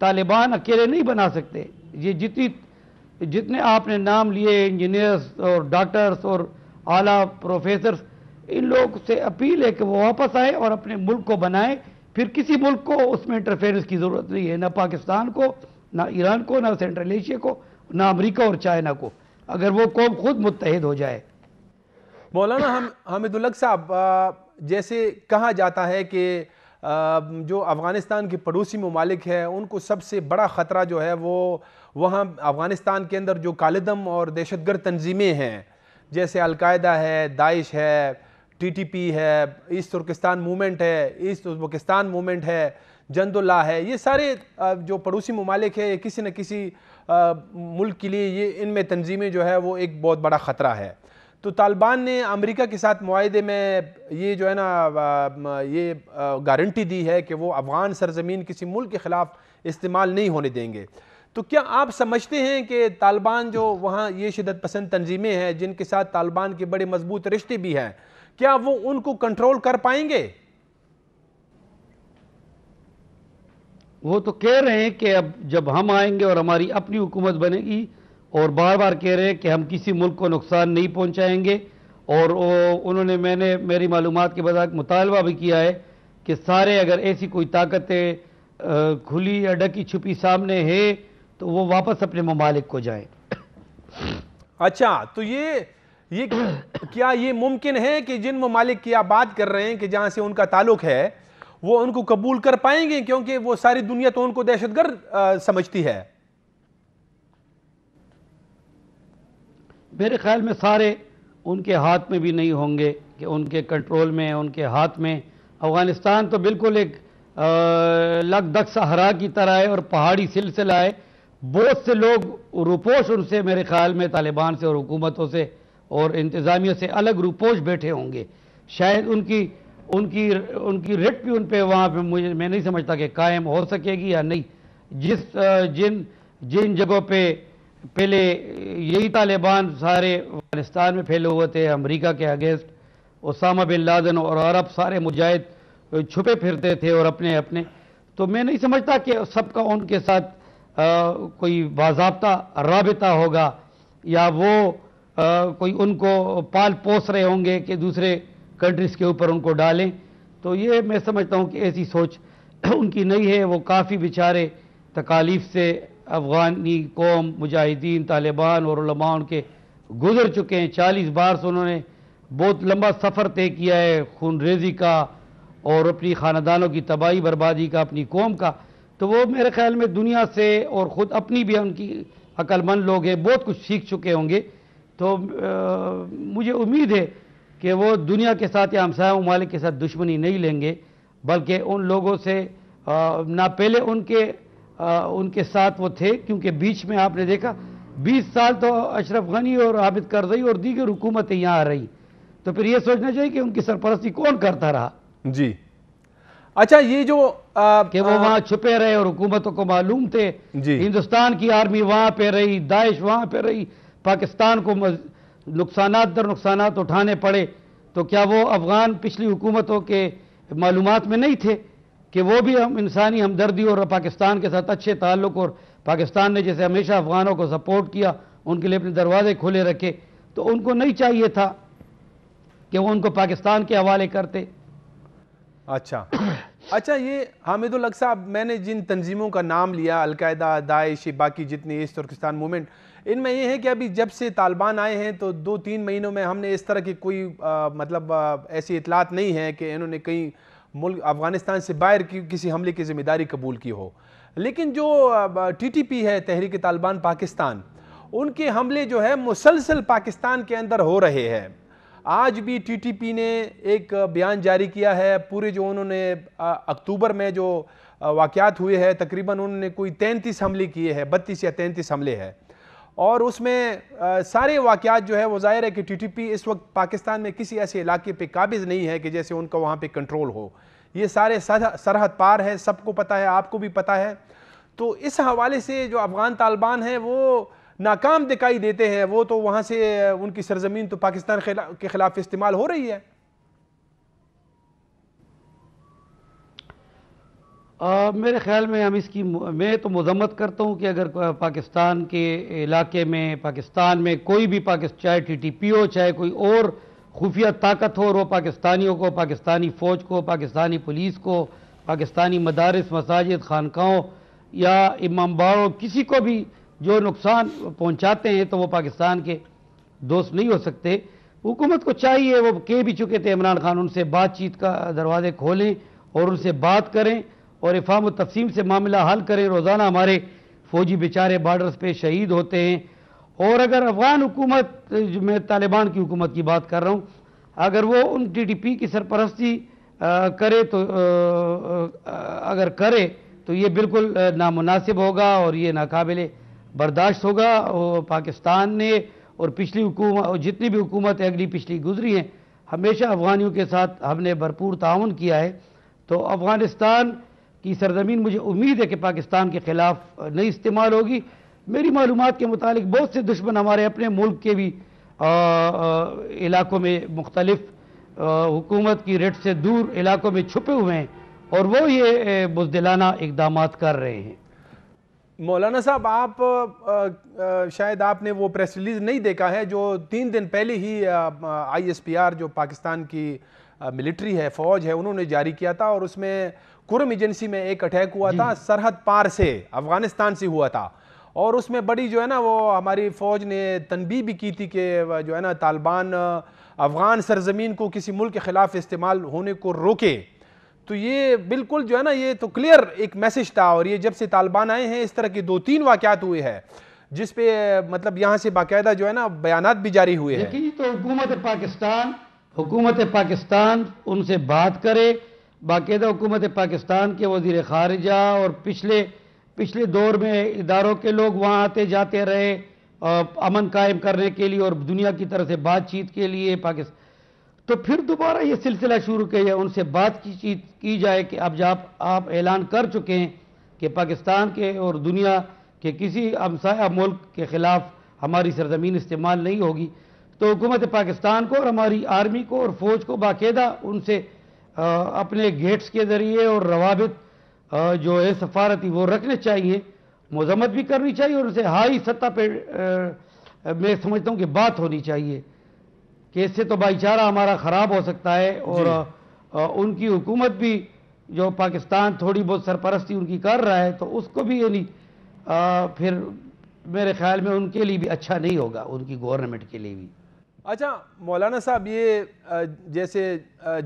Speaker 2: तालिबान अकेले नहीं बना सकते ये जितनी जितने आपने नाम लिए इंजीनियर्स और डॉक्टर्स और आला प्रोफेसर इन लोग से अपील है कि वो वापस आए और अपने मुल्क को बनाएं फिर किसी मुल्क को उसमें इंटरफेरेंस की ज़रूरत नहीं है ना पाकिस्तान को ना ईरान को ना सेंट्रल एशिया को ना अमरीका और चाइना को अगर वो कौम खुद मुतहद हो जाए मौलाना हम
Speaker 1: हमिदुल्लक साहब जैसे कहा जाता है कि जो अफ़गानिस्तान के पड़ोसी ममालिक हैं उनको सबसे बड़ा ख़तरा जो है वो वहाँ अफ़गानिस्तान के अंदर जो कालदम और दहशत गर्द तनजीमें हैं जैसे अलकायदा है दाइश है टी टी पी है ईस्ट तुर्किस्तान मूवमेंट है ईस्ट उज्बकिस्तान मूवमेंट है जंदुल्ला है ये सारे जो पड़ोसी ममालिक है किसी न किसी मुल्क के लिए ये इनमें तनजीमें जो है वो एक बहुत बड़ा ख़तरा है तो तालिबान ने अमेरिका के साथ माहदे में ये जो है ना ये गारंटी दी है कि वो अफ़गान सरजमीन किसी मुल्क के ख़िलाफ़ इस्तेमाल नहीं होने देंगे तो क्या आप समझते हैं कि तालिबान जो वहाँ ये शिदत पसंद तनजीमें हैं जिनके साथ तालिबान के बड़े मजबूत रिश्ते भी हैं क्या वो उनको कंट्रोल कर पाएंगे
Speaker 2: वो तो कह रहे हैं कि अब जब हम आएंगे और हमारी अपनी हुकूमत बनेगी और बार बार कह रहे हैं कि हम किसी मुल्क को नुकसान नहीं पहुंचाएंगे और उन्होंने मैंने मेरी मालूम के बजाय मुतालबा भी किया है कि सारे अगर ऐसी कोई ताकतें खुली या डकी छुपी सामने है तो वो वापस अपने ममालिक को जाए अच्छा तो ये ये क्या ये मुमकिन
Speaker 1: है कि जिन ममालिक की आप बात कर रहे हैं कि जहाँ से उनका ताल्लुक है वो उनको कबूल कर पाएंगे क्योंकि वो सारी दुनिया तो उनको
Speaker 2: दहशतगर्द समझती है मेरे ख्याल में सारे उनके हाथ में भी नहीं होंगे कि उनके कंट्रोल में उनके हाथ में अफ़गानिस्तान तो बिल्कुल एक लग दख सहरा की तरह है और पहाड़ी सिलसिला है बहुत से लोग रुपोश उनसे मेरे ख्याल में तालिबान से और हुकूमतों से और इंतज़ामियों से अलग रुपोश बैठे होंगे शायद उनकी उनकी उनकी रेट भी उन पर वहाँ पर मुझे मैं नहीं समझता कि कायम हो सकेगी या नहीं जिस जिन जिन जगहों पे पहले यही तालिबान सारे अफगानिस्तान में फैले हुए थे अमेरिका के अगेंस्ट उसामा बिन लादन और अरब सारे मुजाहिद छुपे फिरते थे और अपने अपने तो मैं नहीं समझता कि सबका उनके साथ आ, कोई बाबा रबता होगा या वो आ, कोई उनको पाल पोस रहे होंगे कि दूसरे कंट्रीज़ के ऊपर उनको डालें तो ये मैं समझता हूँ कि ऐसी सोच उनकी नहीं है वो काफ़ी बेचारे तकालीफ से अफ़गानी कौम मुजाहिदीन तालिबान और उनके गुजर चुके हैं चालीस बार से उन्होंने बहुत लंबा सफ़र तय किया है खून रेजी का और अपनी ख़ानदानों की तबाही बर्बादी का अपनी कौम का तो वो मेरे ख्याल में दुनिया से और ख़ुद अपनी भी उनकी अक्लमंद लोग हैं बहुत कुछ सीख चुके होंगे तो आ, मुझे उम्मीद है कि वो दुनिया के साथ या हमसाय ममालिक के साथ दुश्मनी नहीं लेंगे बल्कि उन लोगों से ना पहले उनके आ, उनके साथ वो थे क्योंकि बीच में आपने देखा 20 साल तो अशरफ गनी और आबिद करजई और दीगर हुकूमतें यहाँ आ रही तो फिर ये सोचना चाहिए कि उनकी सरपरस्ती कौन करता रहा जी अच्छा ये जो आ, कि वो वहाँ छुपे रहे और हुकूमतों को मालूम थे हिंदुस्तान की आर्मी वहाँ पे रही दाइश वहाँ पे रही पाकिस्तान को मज... नुकसान दर नुकसान उठाने पड़े तो क्या वो अफ़गान पिछली हुकूमतों के मालूम में नहीं थे कि वो भी हम इंसानी हमदर्दी और पाकिस्तान के साथ अच्छे ताल्लुक और पाकिस्तान ने जैसे हमेशा अफ़गानों को सपोर्ट किया उनके लिए अपने दरवाजे खोले रखे तो उनको नहीं चाहिए था कि वो उनको पाकिस्तान के हवाले करते अच्छा अच्छा ये हामिदुल
Speaker 1: साहब मैंने जिन तंजीमों का नाम लिया अलकायदा दाइश बाकी जितनी ईस्ट तुर्किस्तान मूवमेंट इनमें यह है कि अभी जब से तालिबान आए हैं तो दो तीन महीनों में हमने इस तरह की कोई आ, मतलब आ, ऐसी इतलात नहीं है कि इन्होंने कहीं मुल्क अफ़गानिस्तान से बाहर की किसी हमले की ज़िम्मेदारी कबूल की हो लेकिन जो टीटीपी है तहरीक तालिबान पाकिस्तान उनके हमले जो है मुसलसल पाकिस्तान के अंदर हो रहे हैं आज भी टीटीपी ने एक बयान जारी किया है पूरे जो उन्होंने अक्टूबर में जो वाक़ात हुए हैं तकरीबन उन्होंने कोई तैंतीस हमले किए हैं बत्तीस या तैंतीस हमले हैं और उसमें आ, सारे वाक़ात जो है वो ज़ाहिर है कि टीटीपी इस वक्त पाकिस्तान में किसी ऐसे इलाके पे काबिज़ नहीं है कि जैसे उनका वहाँ पे कंट्रोल हो ये सारे सरहद पार है सबको पता है आपको भी पता है तो इस हवाले से जो अफ़गान तालिबान हैं वो नाकाम दिखाई देते हैं वो तो वहाँ से उनकी सरजमीन तो पाकिस्तान के खिलाफ इस्तेमाल हो रही है
Speaker 2: आ, मेरे ख्याल में हम इसकी मैं तो मजम्मत करता हूँ कि अगर पाकिस्तान के इलाके में पाकिस्तान में कोई भी पाकिस्तान चाहे टी टी पी हो चाहे कोई और खुफिया ताकत हो और वो पाकिस्तानियों को पाकिस्तानी फ़ौज को पाकिस्तानी पुलिस को पाकिस्तानी मदारस मसाजिद खानकाओं या इमाम बाड़ों किसी को भी जो नुकसान पहुँचाते हैं तो वो पाकिस्तान के दोस्त नहीं हो सकते हुकूमत को चाहिए वो कह भी चुके थे इमरान खान उनसे बातचीत का दरवाजे खोलें और उनसे बात करें और इफाम तफसीम से मामला हल करें रोज़ाना हमारे फ़ौजी बेचारे बार्डर्स पर शहीद होते हैं और अगर अफ़गान हुकूमत मैं तालिबान की हुकूमत की बात कर रहा हूँ अगर वो उन टी टी पी की सरपरस्ती करे तो आ, अगर करे तो ये बिल्कुल नामनासिब होगा और ये नाकबिल बर्दाश्त होगा और पाकिस्तान ने और पिछली हुकूमत जितनी भी हुकूमत अगली पिछली गुजरी हैं हमेशा अफ़गानियों के साथ हमने भरपूर ताउन किया है तो अफ़गानिस्तान की सरजमीन मुझे उम्मीद है कि पाकिस्तान के ख़िलाफ़ नहीं इस्तेमाल होगी मेरी मालूम के मुतालिक बहुत से दुश्मन हमारे अपने मुल्क के भी आ, आ, इलाकों में मुख्तलफ हुकूमत की रेट से दूर इलाकों में छुपे हुए हैं और वो ये बुजदिलाना इकदाम कर रहे हैं
Speaker 1: मौलाना साहब आप आ, आ, शायद आपने वो प्रेस रिलीज़ नहीं देखा है जो तीन दिन पहले ही आई एस पी आर जो पाकिस्तान की मिलिट्री है फ़ौज है उन्होंने जारी किया था और उसमें कुरम एजेंसी में एक अटैक हुआ था सरहद पार से अफगानिस्तान से हुआ था और उसमें बड़ी जो है ना वो हमारी फ़ौज ने तनबी भी की थी कि जो है ना तालिबान अफ़गान सरजमीन को किसी मुल्क के ख़िलाफ़ इस्तेमाल होने को रोके तो ये बिल्कुल जो है ना ये तो क्लियर एक मैसेज था और ये जब से तालिबान आए हैं इस तरह के दो तीन वाकत हुए हैं जिस पे मतलब यहाँ से बाकायदा जो है ना बयान भी जारी हुए हैं तो
Speaker 2: हुकूमत पाकिस्तान हुकूमत पाकिस्तान उनसे बात करे बाकायदा हुकूमत पाकिस्तान के वजीर खारजा और पिछले पिछले दौर में इदारों के लोग वहाँ आते जाते रहे अमन कायम करने के लिए और दुनिया की तरफ से बातचीत के लिए पाकिस्तान तो फिर दोबारा ये सिलसिला शुरू किया उनसे बात की चीत की जाए कि अब जब आप ऐलान कर चुके हैं कि पाकिस्तान के और दुनिया के किसी हमसाया मुल्क के ख़िलाफ़ हमारी सरजमीन इस्तेमाल नहीं होगी तो हुकूमत पाकिस्तान को और हमारी आर्मी को और फ़ौज को बाकायदा उनसे अपने गेट्स के ज़रिए और रवाबित जो है सफारती वो रखने चाहिए मजम्मत भी करनी चाहिए और उसे हाई सत्ता पे मैं समझता हूँ कि बात होनी चाहिए कि इससे तो भाईचारा हमारा ख़राब हो सकता है और आ, आ, उनकी हुकूमत भी जो पाकिस्तान थोड़ी बहुत सरपरस्ती उनकी कर रहा है तो उसको भी यानी फिर मेरे ख्याल में उनके लिए भी अच्छा नहीं होगा उनकी गवर्नमेंट के लिए भी
Speaker 1: अच्छा मौलाना साहब ये जैसे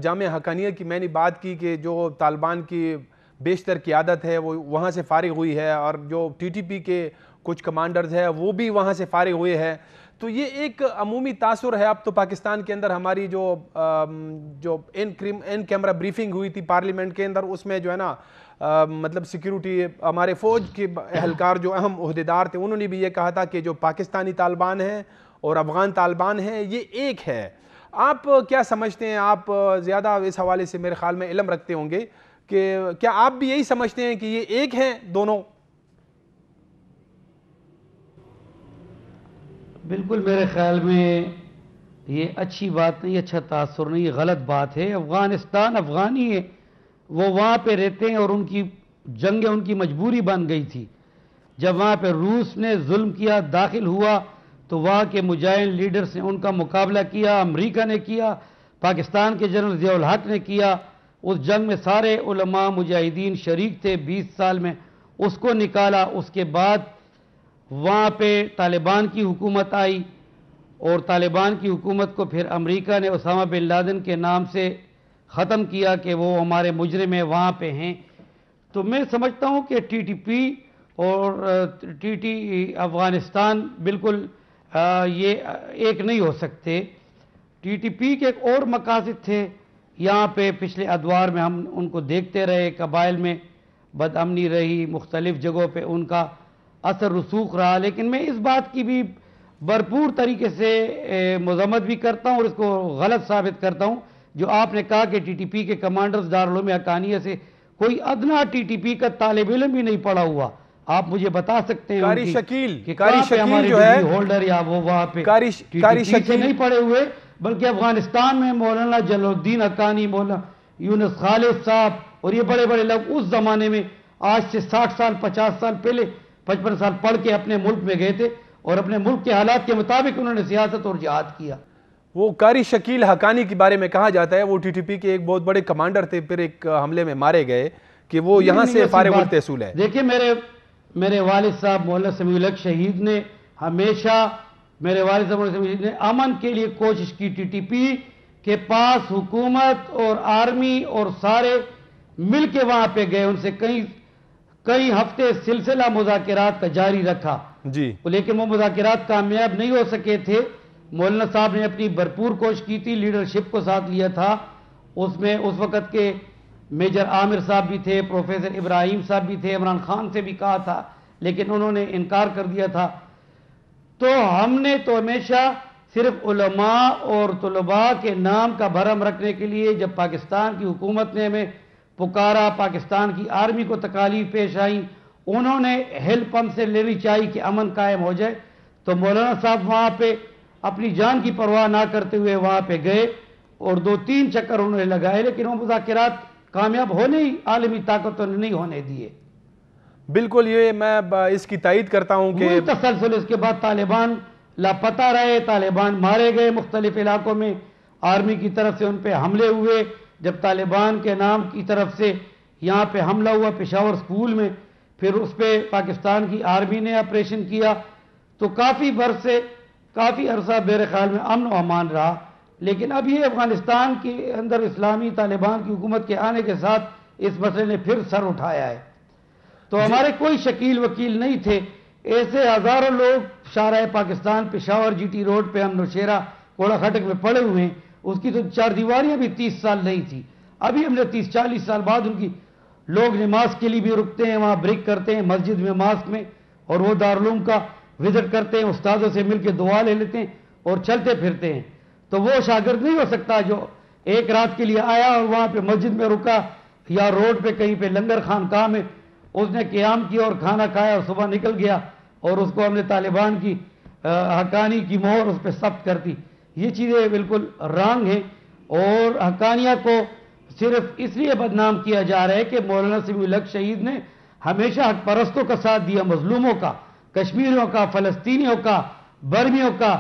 Speaker 1: जाम हकानिया की मैंने बात की कि जो तालिबान की बेशतर क्यादत है वो वहाँ से फारिग हुई है और जो टीटीपी के कुछ कमांडर्स हैं वो भी वहाँ से फारिग हुए हैं तो ये एक अमूमी तासर है अब तो पाकिस्तान के अंदर हमारी जो जो इन क्रीम इन कैमरा ब्रीफिंग हुई थी पार्लियामेंट के अंदर उसमें जो है ना आ, मतलब सिक्योरिटी हमारे फ़ौज के अहलकार जो अहम अहदेदार थे उन्होंने भी ये कहा था कि जो पाकिस्तानी तालिबान हैं और अफ़गान तालिबान है ये एक है आप क्या समझते हैं आप ज़्यादा इस हवाले से मेरे ख्याल में इलम रखते होंगे कि क्या आप भी यही समझते
Speaker 2: हैं कि ये एक हैं दोनों बिल्कुल मेरे ख्याल में ये अच्छी बात नहीं अच्छा तासर नहीं ये गलत बात है अफ़गानिस्तान अफ़गानी है वो वहाँ पे रहते हैं और उनकी जंगें उनकी मजबूरी बन गई थी जब वहाँ पे रूस ने जुल्म किया दाखिल हुआ तो वहाँ के मुजाहन लीडर्स ने उनका मुकाबला किया अमरीका ने किया पाकिस्तान के जनरल ज़ियाल हक ने किया उस जंग में सारे उलमा मुजाहिदीन शरीक थे बीस साल में उसको निकाला उसके बाद वहाँ पर तालिबान की हुकूमत आई और तालिबान की हुकूमत को फिर अमेरिका ने उसामा बिन लादन के नाम से ख़त्म किया कि वो हमारे मुजरम है वहाँ पर हैं तो मैं समझता हूँ कि टी टी पी और टी टी अफ़गानिस्तान बिल्कुल ये एक नहीं हो सकते टीटीपी के एक और मकासद थे यहाँ पे पिछले अदवार में हम उनको देखते रहे कबाइल में बदअमनी रही मुख्तलिफ जगहों पे उनका असर रसूख रहा लेकिन मैं इस बात की भी भरपूर तरीके से मजम्मत भी करता हूँ और इसको गलत साबित करता हूँ जो आपने कहा कि टी टी पी के कमांडर्स दारुल हकानिया से कोई अदना टी टी पी का तालब इलम भी नहीं पड़ा हुआ आप मुझे बता सकते हैं कारी शकील कि कारी शकील जो है होल्डर या वो वहाँ पे कारी कारी शकील नहीं पड़े हुए बल्कि अफगानिस्तान में मौलाना जलालुद्दीन अकानी मौलाना यूनस खालिद साहब और ये बड़े बड़े लोग उस जमाने में आज से साठ साल पचास साल पहले पचपन साल पढ़ के अपने मुल्क में गए थे और अपने मुल्क के हालात के मुताबिक उन्होंने सियासत और जिहाद किया वो कारी शकील हकानी के बारे में
Speaker 1: कहा जाता है वो टीटीपी के एक बहुत बड़े कमांडर थे फिर एक हमले में मारे गए कि वो यहाँ से फारे तहसूल है देखिए
Speaker 2: मेरे मेरे वाल साहब मोहल्ला समीलक शहीद ने हमेशा मेरे वाल साहब मोहल्ला शहीद ने अमन के लिए कोशिश की टीटीपी के पास हुकूमत और आर्मी और सारे मिल के वहाँ पे गए उनसे कई कई हफ्ते सिलसिला मुजात का जारी रखा जी लेकिन वो मुजात कामयाब नहीं हो सके थे मौलाना साहब ने अपनी भरपूर कोशिश की थी लीडरशिप को साथ लिया था उसमें उस वक़्त के मेजर आमिर साहब भी थे प्रोफेसर इब्राहिम साहब भी थे इमरान खान से भी कहा था लेकिन उन्होंने इनकार कर दिया था तो हमने तो हमेशा सिर्फ उलमा और तलबा के नाम का भरम रखने के लिए जब पाकिस्तान की हुकूमत ने हमें पुकारा पाकिस्तान की आर्मी को तकालीफ पेश आई उन्होंने हेल्प से लेनी चाहिए कि अमन कायम हो जाए तो मौलाना साहब वहाँ पे अपनी जान की परवाह ना करते हुए वहाँ पर गए और दो तीन चक्कर उन्होंने लगाए लेकिन वो मुजाकर कामयाब होने ही आलमी ताकतों तो ने नहीं होने दिए बिल्कुल ये मैं इसकी तयद करता हूँ कि तसलसल इसके बाद तालिबान लापता रहे तालिबान मारे गए मुख्तलिफ इलाकों में आर्मी की तरफ से उन पर हमले हुए जब तालिबान के नाम की तरफ से यहाँ पे हमला हुआ पेशावर स्कूल में फिर उस पर पाकिस्तान की आर्मी ने ऑपरेशन किया तो काफ़ी भर से काफ़ी अरसा मेरे ख्याल में अमन अमान रहा लेकिन अब ये अफगानिस्तान के अंदर इस्लामी तालिबान की हुकूमत के आने के साथ इस मसले ने फिर सर उठाया है तो हमारे कोई शकील वकील नहीं थे ऐसे हजारों लोग शार पाकिस्तान पेशावर जीटी रोड पे हम नौशेरा कोड़ा खटक में पड़े हुए हैं उसकी तो चार दीवारियां भी तीस साल नहीं थी अभी हमने तीस चालीस साल बाद उनकी लोग नमाज के लिए भी रुकते हैं वहाँ ब्रेक करते हैं मस्जिद में मास्क में और वो दारूम का विजिट करते हैं उस्तादों से मिलकर दुआ ले लेते हैं और चलते फिरते हैं तो वो शागिर्द नहीं हो सकता जो एक रात के लिए आया और वहां पे मस्जिद में रुका या रोड पे कहीं पे लंगर खान कहा में उसने क्याम किया और खाना खाया और सुबह निकल गया और उसको हमने तालिबान की हकानी की मोहर उस पर सख्त कर दी ये चीज़ें बिल्कुल रॉन्ग हैं और हकानिया को सिर्फ इसलिए बदनाम किया जा रहा है कि मौलाना सिमुलक शहीद ने हमेशा हक परस्तों का साथ दिया मजलूमों का कश्मीरियों का फलस्तीनियों का बर्मियों का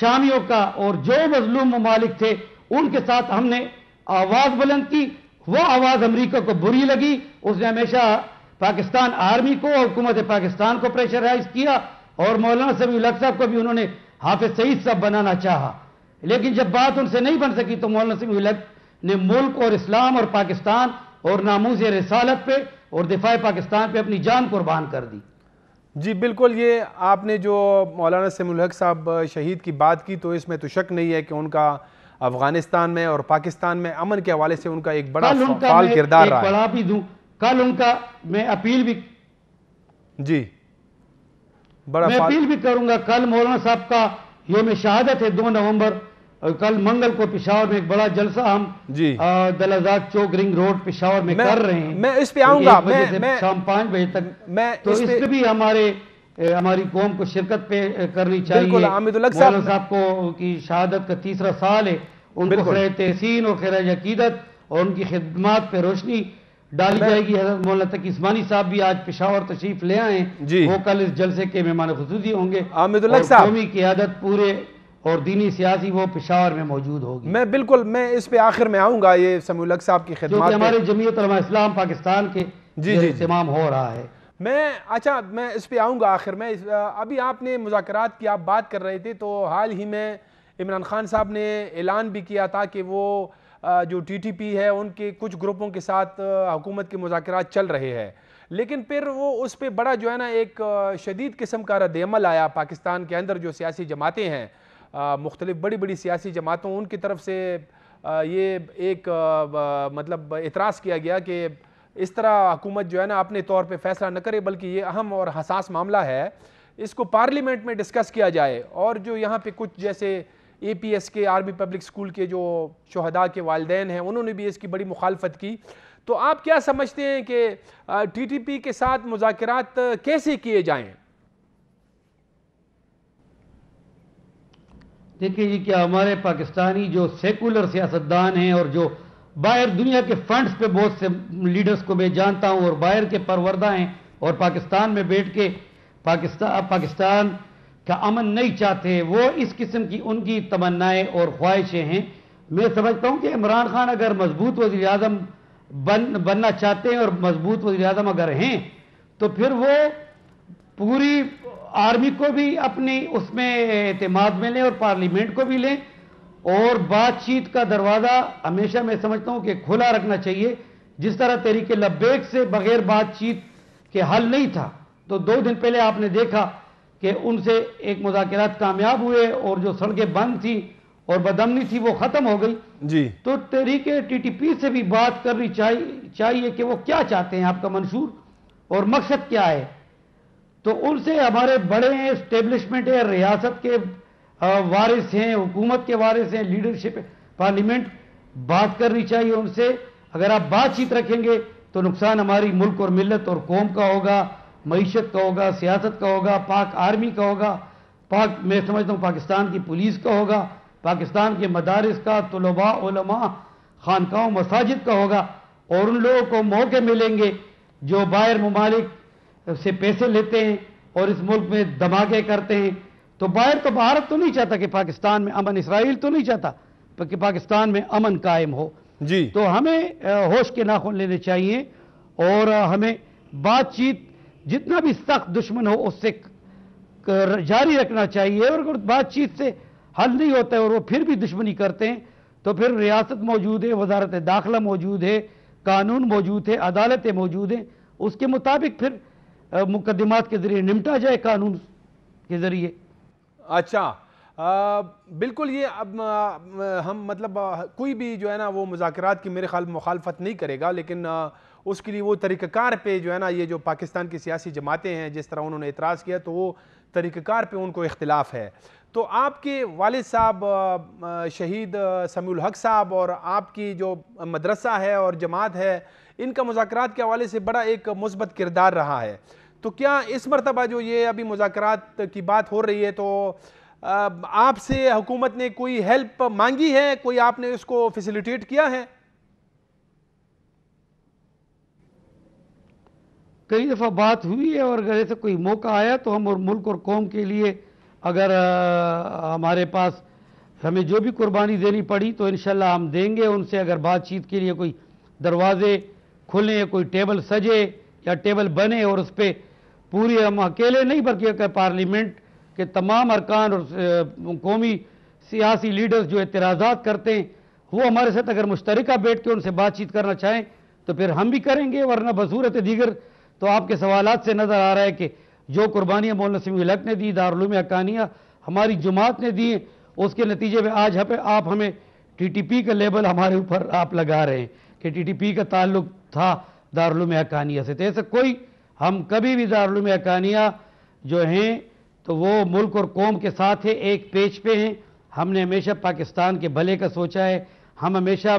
Speaker 2: शामियों का और जो मजलूम ममालिक थे उनके साथ हमने आवाज़ बुलंद की वह आवाज़ अमरीका को बुरी लगी उसने हमेशा पाकिस्तान आर्मी को और हुकूमत पाकिस्तान को प्रेशराइज किया और मौलाना सभी साहब को भी उन्होंने हाफिज सईद साहब बनाना चाह लेकिन जब बात उनसे नहीं बन सकी तो मौलाना सभी ने मुल्क और इस्लाम और पाकिस्तान और नामूज रसालत पे और दिफा पाकिस्तान पे अपनी जान कुर्बान कर दी जी बिल्कुल ये आपने जो मौलाना
Speaker 1: सैमुलहक साहब शहीद की बात की तो इसमें तो शक नहीं है कि उनका अफगानिस्तान में और पाकिस्तान में अमन के हवाले से उनका एक बड़ा किरदार रहा बड़ा
Speaker 2: भी दू कल उनका मैं अपील भी जी बड़ा मैं अपील भी करूंगा कल मौलाना साहब का में शहादत है दो नवंबर और कल मंगल को पिशावर में एक बड़ा जलसा हम जी दलाजाद चौक रिंग रोड पिशावर में कर रहे हैं मैं इस पे तो आऊंगा मैं, मैं शाम पांच बजे तक मैं तो इस इसमें भी हमारे हमारी कौम को शिरकत पे करनी चाहिए साहब को की शहादत का तीसरा साल है उनको खैर तहसीन और खैर यकीदत और उनकी खिदमत पे रोशनी डाली जाएगी हजरत मौलाना तक इस्मानी साहब भी आज पिशावर तशरीफ ले आए वो कल इस जलसे के मेहमान खसूसी होंगे आमिदुल्लाह साहब की आदत पूरे और दीनी सियासी वो पिशावर में मौजूद होगी मैं बिल्कुल मैं इस पर
Speaker 1: आखिर में आऊंगा ये समूलक साहब की खिदमत हमारे
Speaker 2: जमीत इस्लाम पाकिस्तान के जी जी इस्तेमाम हो रहा है
Speaker 1: मैं अच्छा मैं इस पर आऊँगा आखिर में अभी आपने मुजात की आप बात कर रहे थे तो हाल ही में इमरान खान साहब ने ऐलान भी किया था कि वो जो टी टी पी है उनके कुछ ग्रुपों के साथ हुकूमत के मुजात चल रहे हैं लेकिन फिर वो उस पर बड़ा जो है ना एक शदीद किस्म का रद्दमल आया पाकिस्तान के अंदर जो सियासी जमातें हैं मुख्तलिफ बड़ी बड़ी सियासी जमातों उनकी तरफ से ये एक मतलब एतराज़ किया गया कि इस तरह हुकूमत जो है ना अपने तौर पर फैसला न करे बल्कि ये अहम और हसास मामला है इसको पार्लियामेंट में डिस्कस किया जाए और जो यहाँ पे कुछ जैसे ए पी एस के आर्मी पब्लिक स्कूल के जो शहदा के वालदेन हैं उन्होंने भी इसकी बड़ी मुखालफत की तो आप क्या समझते हैं कि टी टी पी के साथ मुजात कैसे किए जाएँ
Speaker 2: देखिए जी क्या हमारे पाकिस्तानी जो सेकुलर सियासतदान हैं और जो बाहर दुनिया के फंड्स पे बहुत से लीडर्स को मैं जानता हूँ और बाहर के परवरदा हैं और पाकिस्तान में बैठ के पाकिस्तान पाकिस्तान का अमन नहीं चाहते वो इस किस्म की उनकी तमन्नाएं और ख्वाहिशें हैं मैं समझता हूँ कि इमरान खान अगर मजबूत वजी अजम बन बनना चाहते हैं और मजबूत वजी अजम अगर हैं तो फिर वो पूरी आर्मी को भी अपनी उसमें अहतमाद में लें और पार्लियामेंट को भी लें और बातचीत का दरवाज़ा हमेशा मैं समझता हूं कि खुला रखना चाहिए जिस तरह तरीके लब्बेक से बगैर बातचीत के हल नहीं था तो दो दिन पहले आपने देखा कि उनसे एक मुजात कामयाब हुए और जो सड़कें बंद थी और बदमनी थी वो ख़त्म हो गई जी तो तरीके टी टी पी से भी बात करनी चाहिए चाहिए कि वो क्या चाहते हैं आपका मंशूर और मकसद क्या है तो उनसे हमारे बड़े हैं स्टेब्लिशमेंट है रियासत के वारिस हैं हुकूमत के वारिस हैं लीडरशिप पार्लियामेंट बात करनी चाहिए उनसे अगर आप बातचीत रखेंगे तो नुकसान हमारी मुल्क और मिलत और कौम का होगा मीशत का होगा सियासत का होगा पाक आर्मी का होगा पाक मैं समझता हूँ पाकिस्तान की पुलिस का होगा पाकिस्तान के मदारस का तलबा खानकाओं मसाजिद का होगा और उन लोगों को मौके मिलेंगे जो बाहर ममालिक से पैसे लेते हैं और इस मुल्क में धमाके करते हैं तो बाहर तो भारत तो नहीं चाहता कि पाकिस्तान में अमन इसराइल तो नहीं चाहता कि पाकिस्तान में अमन कायम हो जी तो हमें होश के नाखून लेने चाहिए और हमें बातचीत जितना भी सख्त दुश्मन हो उससे जारी रखना चाहिए और अगर बातचीत से हल नहीं होता है और वो फिर भी दुश्मनी करते हैं तो फिर रियासत मौजूद है वजारत दाखिला मौजूद है कानून मौजूद है अदालतें मौजूद हैं उसके मुताबिक फिर मुकदमात के ज़रिए निपटा जाए कानून के ज़रिए
Speaker 1: अच्छा आ, बिल्कुल ये अब आ, हम मतलब आ, कोई भी जो है ना वो मुजात की मेरे ख्याल मुखालफत नहीं करेगा लेकिन आ, उसके लिए वो तरीक़ार पे जो है ना ये जो पाकिस्तान की सियासी जमातें हैं जिस तरह उन्होंने एतराज़ किया तो वो तरीक़ार पे उनको इख्तलाफ है तो आपके वाल साहब शहीद समील हक साहब और आपकी जो मदरसा है और जमात है इनका मुजाकर के हवाले से बड़ा एक मुस्बत किरदार रहा है तो क्या इस मरतबा जो ये अभी मुजाकर की बात हो रही है तो आपसे हुकूमत ने कोई हेल्प मांगी है कोई आपने उसको फैसिलिटेट
Speaker 2: किया है कई दफ़ा बात हुई है और अगर ऐसे कोई मौका आया तो हम और मुल्क और कौम के लिए अगर आ, हमारे पास हमें जो भी कुर्बानी देनी पड़ी तो इन हम देंगे उनसे अगर बातचीत के लिए कोई दरवाजे खुलें कोई टेबल सजे या टेबल बने और उस पर पूरी हम अकेले नहीं बल्कि पार्लियामेंट के तमाम अरकान और कौमी सियासी लीडर्स जो एतराज़ा करते हैं वो हमारे साथ अगर मुश्तरक बैठ के उनसे बातचीत करना चाहें तो फिर हम भी करेंगे वरना बसूरत दीगर तो आपके सवाल से नज़र आ रहा है कि जो कुर्बानियाँ मौलाना सिमी लक ने दी दारूम अकानियाँ हमारी जुमात ने दी उसके नतीजे में आज हमें आप हमें टी टी पी का लेबल हमारे ऊपर आप लगा रहे हैं कि टी टी पी का ताल्लुक था दारूम अकानिया से तो ऐसा कोई हम कभी भी दारुल अकानिया जो हैं तो वो मुल्क और कौम के साथ है एक पेज पे हैं हमने हमेशा पाकिस्तान के भले का सोचा है हम हमेशा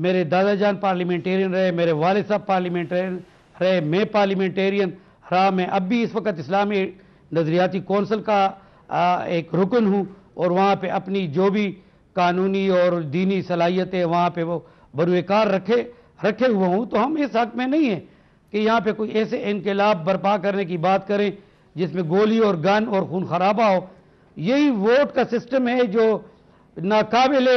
Speaker 2: मेरे दादाजान पार्लियामेंटेरियन रहे मेरे वाले साहब पार्लियामेंटेरियन रहे मैं पार्लियामेंटेरियन रहा मैं अब भी इस वक्त इस्लामी नजरियाती कौंसल का आ, एक रुकन हूँ और वहाँ पर अपनी जो भी कानूनी और दीनी सलाहियतें वहाँ पर वो बरूकार रखे रखे हुए हूँ तो हम इस हक में नहीं हैं कि यहाँ पे कोई ऐसे इनकलाब बर्पा करने की बात करें जिसमें गोली और गन और खून खराबा हो यही वोट का सिस्टम है जो नाकाबिल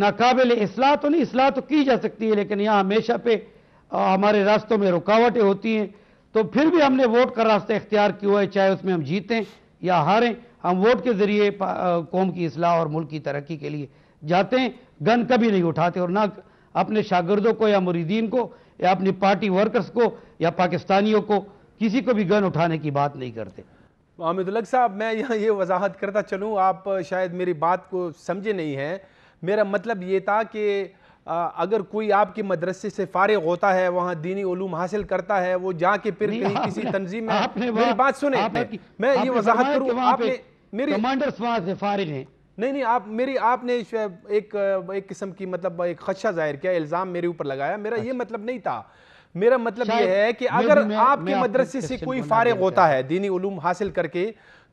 Speaker 2: नाकाबिल असलाह तो नहीं असलाह तो की जा सकती है लेकिन यहाँ हमेशा पे हमारे रास्तों में रुकावटें होती हैं तो फिर भी हमने वोट का रास्ता इख्तियार किया है चाहे उसमें हम जीतें या हारें हम वोट के ज़रिए कौम की असलाह और मुल्क की तरक्की के लिए जाते हैं गन कभी नहीं उठाते और ना अपने शागिर्दों को या मुरीदीन को या अपनी पार्टी वर्कर्स को या पाकिस्तानियों को किसी को भी गन उठाने की बात नहीं करते
Speaker 1: हामिदुल्लग साहब मैं यहाँ ये वजाहत करता चलूँ आप शायद मेरी बात को समझे नहीं हैं मेरा मतलब ये था कि अगर कोई आपके मदरसे से फारिग होता है वहाँ दीनी ओलूम हासिल करता है वो जाके फिर कहीं किसी तंजीम में मेरी बात सुने मैं ये वजाहत करूँ आपने मेरी वहाँ से फारिग हैं नहीं नहीं आप मेरी आपने एक एक किस्म की मतलब एक खदशा जाहिर किया इल्ज़ाम मेरे ऊपर लगाया मेरा अच्छा। ये मतलब नहीं था मेरा मतलब ये है कि अगर आपके मदरसे से कोई फारिग होता है दीनी उलूम हासिल करके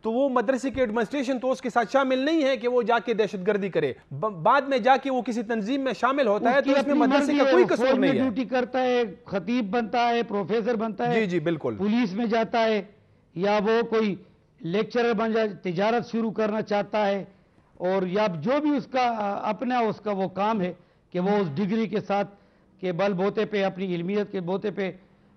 Speaker 1: तो वो मदरसे के एडमिनिस्ट्रेशन तो उसके साथ शामिल नहीं है कि वो जाके दहशतगर्दी करे बाद में जाके वो किसी तंजीम में शामिल होता है तो इसमें मदरसे का कोई कसूर नहीं है ड्यूटी
Speaker 2: करता है खतीब बनता है प्रोफेसर बनता है जी जी बिल्कुल पुलिस में जाता है या वो कोई लेक्चरर बन जाए तिजारत शुरू करना चाहता है और या जो भी उसका अपना उसका वो काम है कि वो उस डिग्री के साथ के बल बोते पे अपनी इलमियत के बोते पे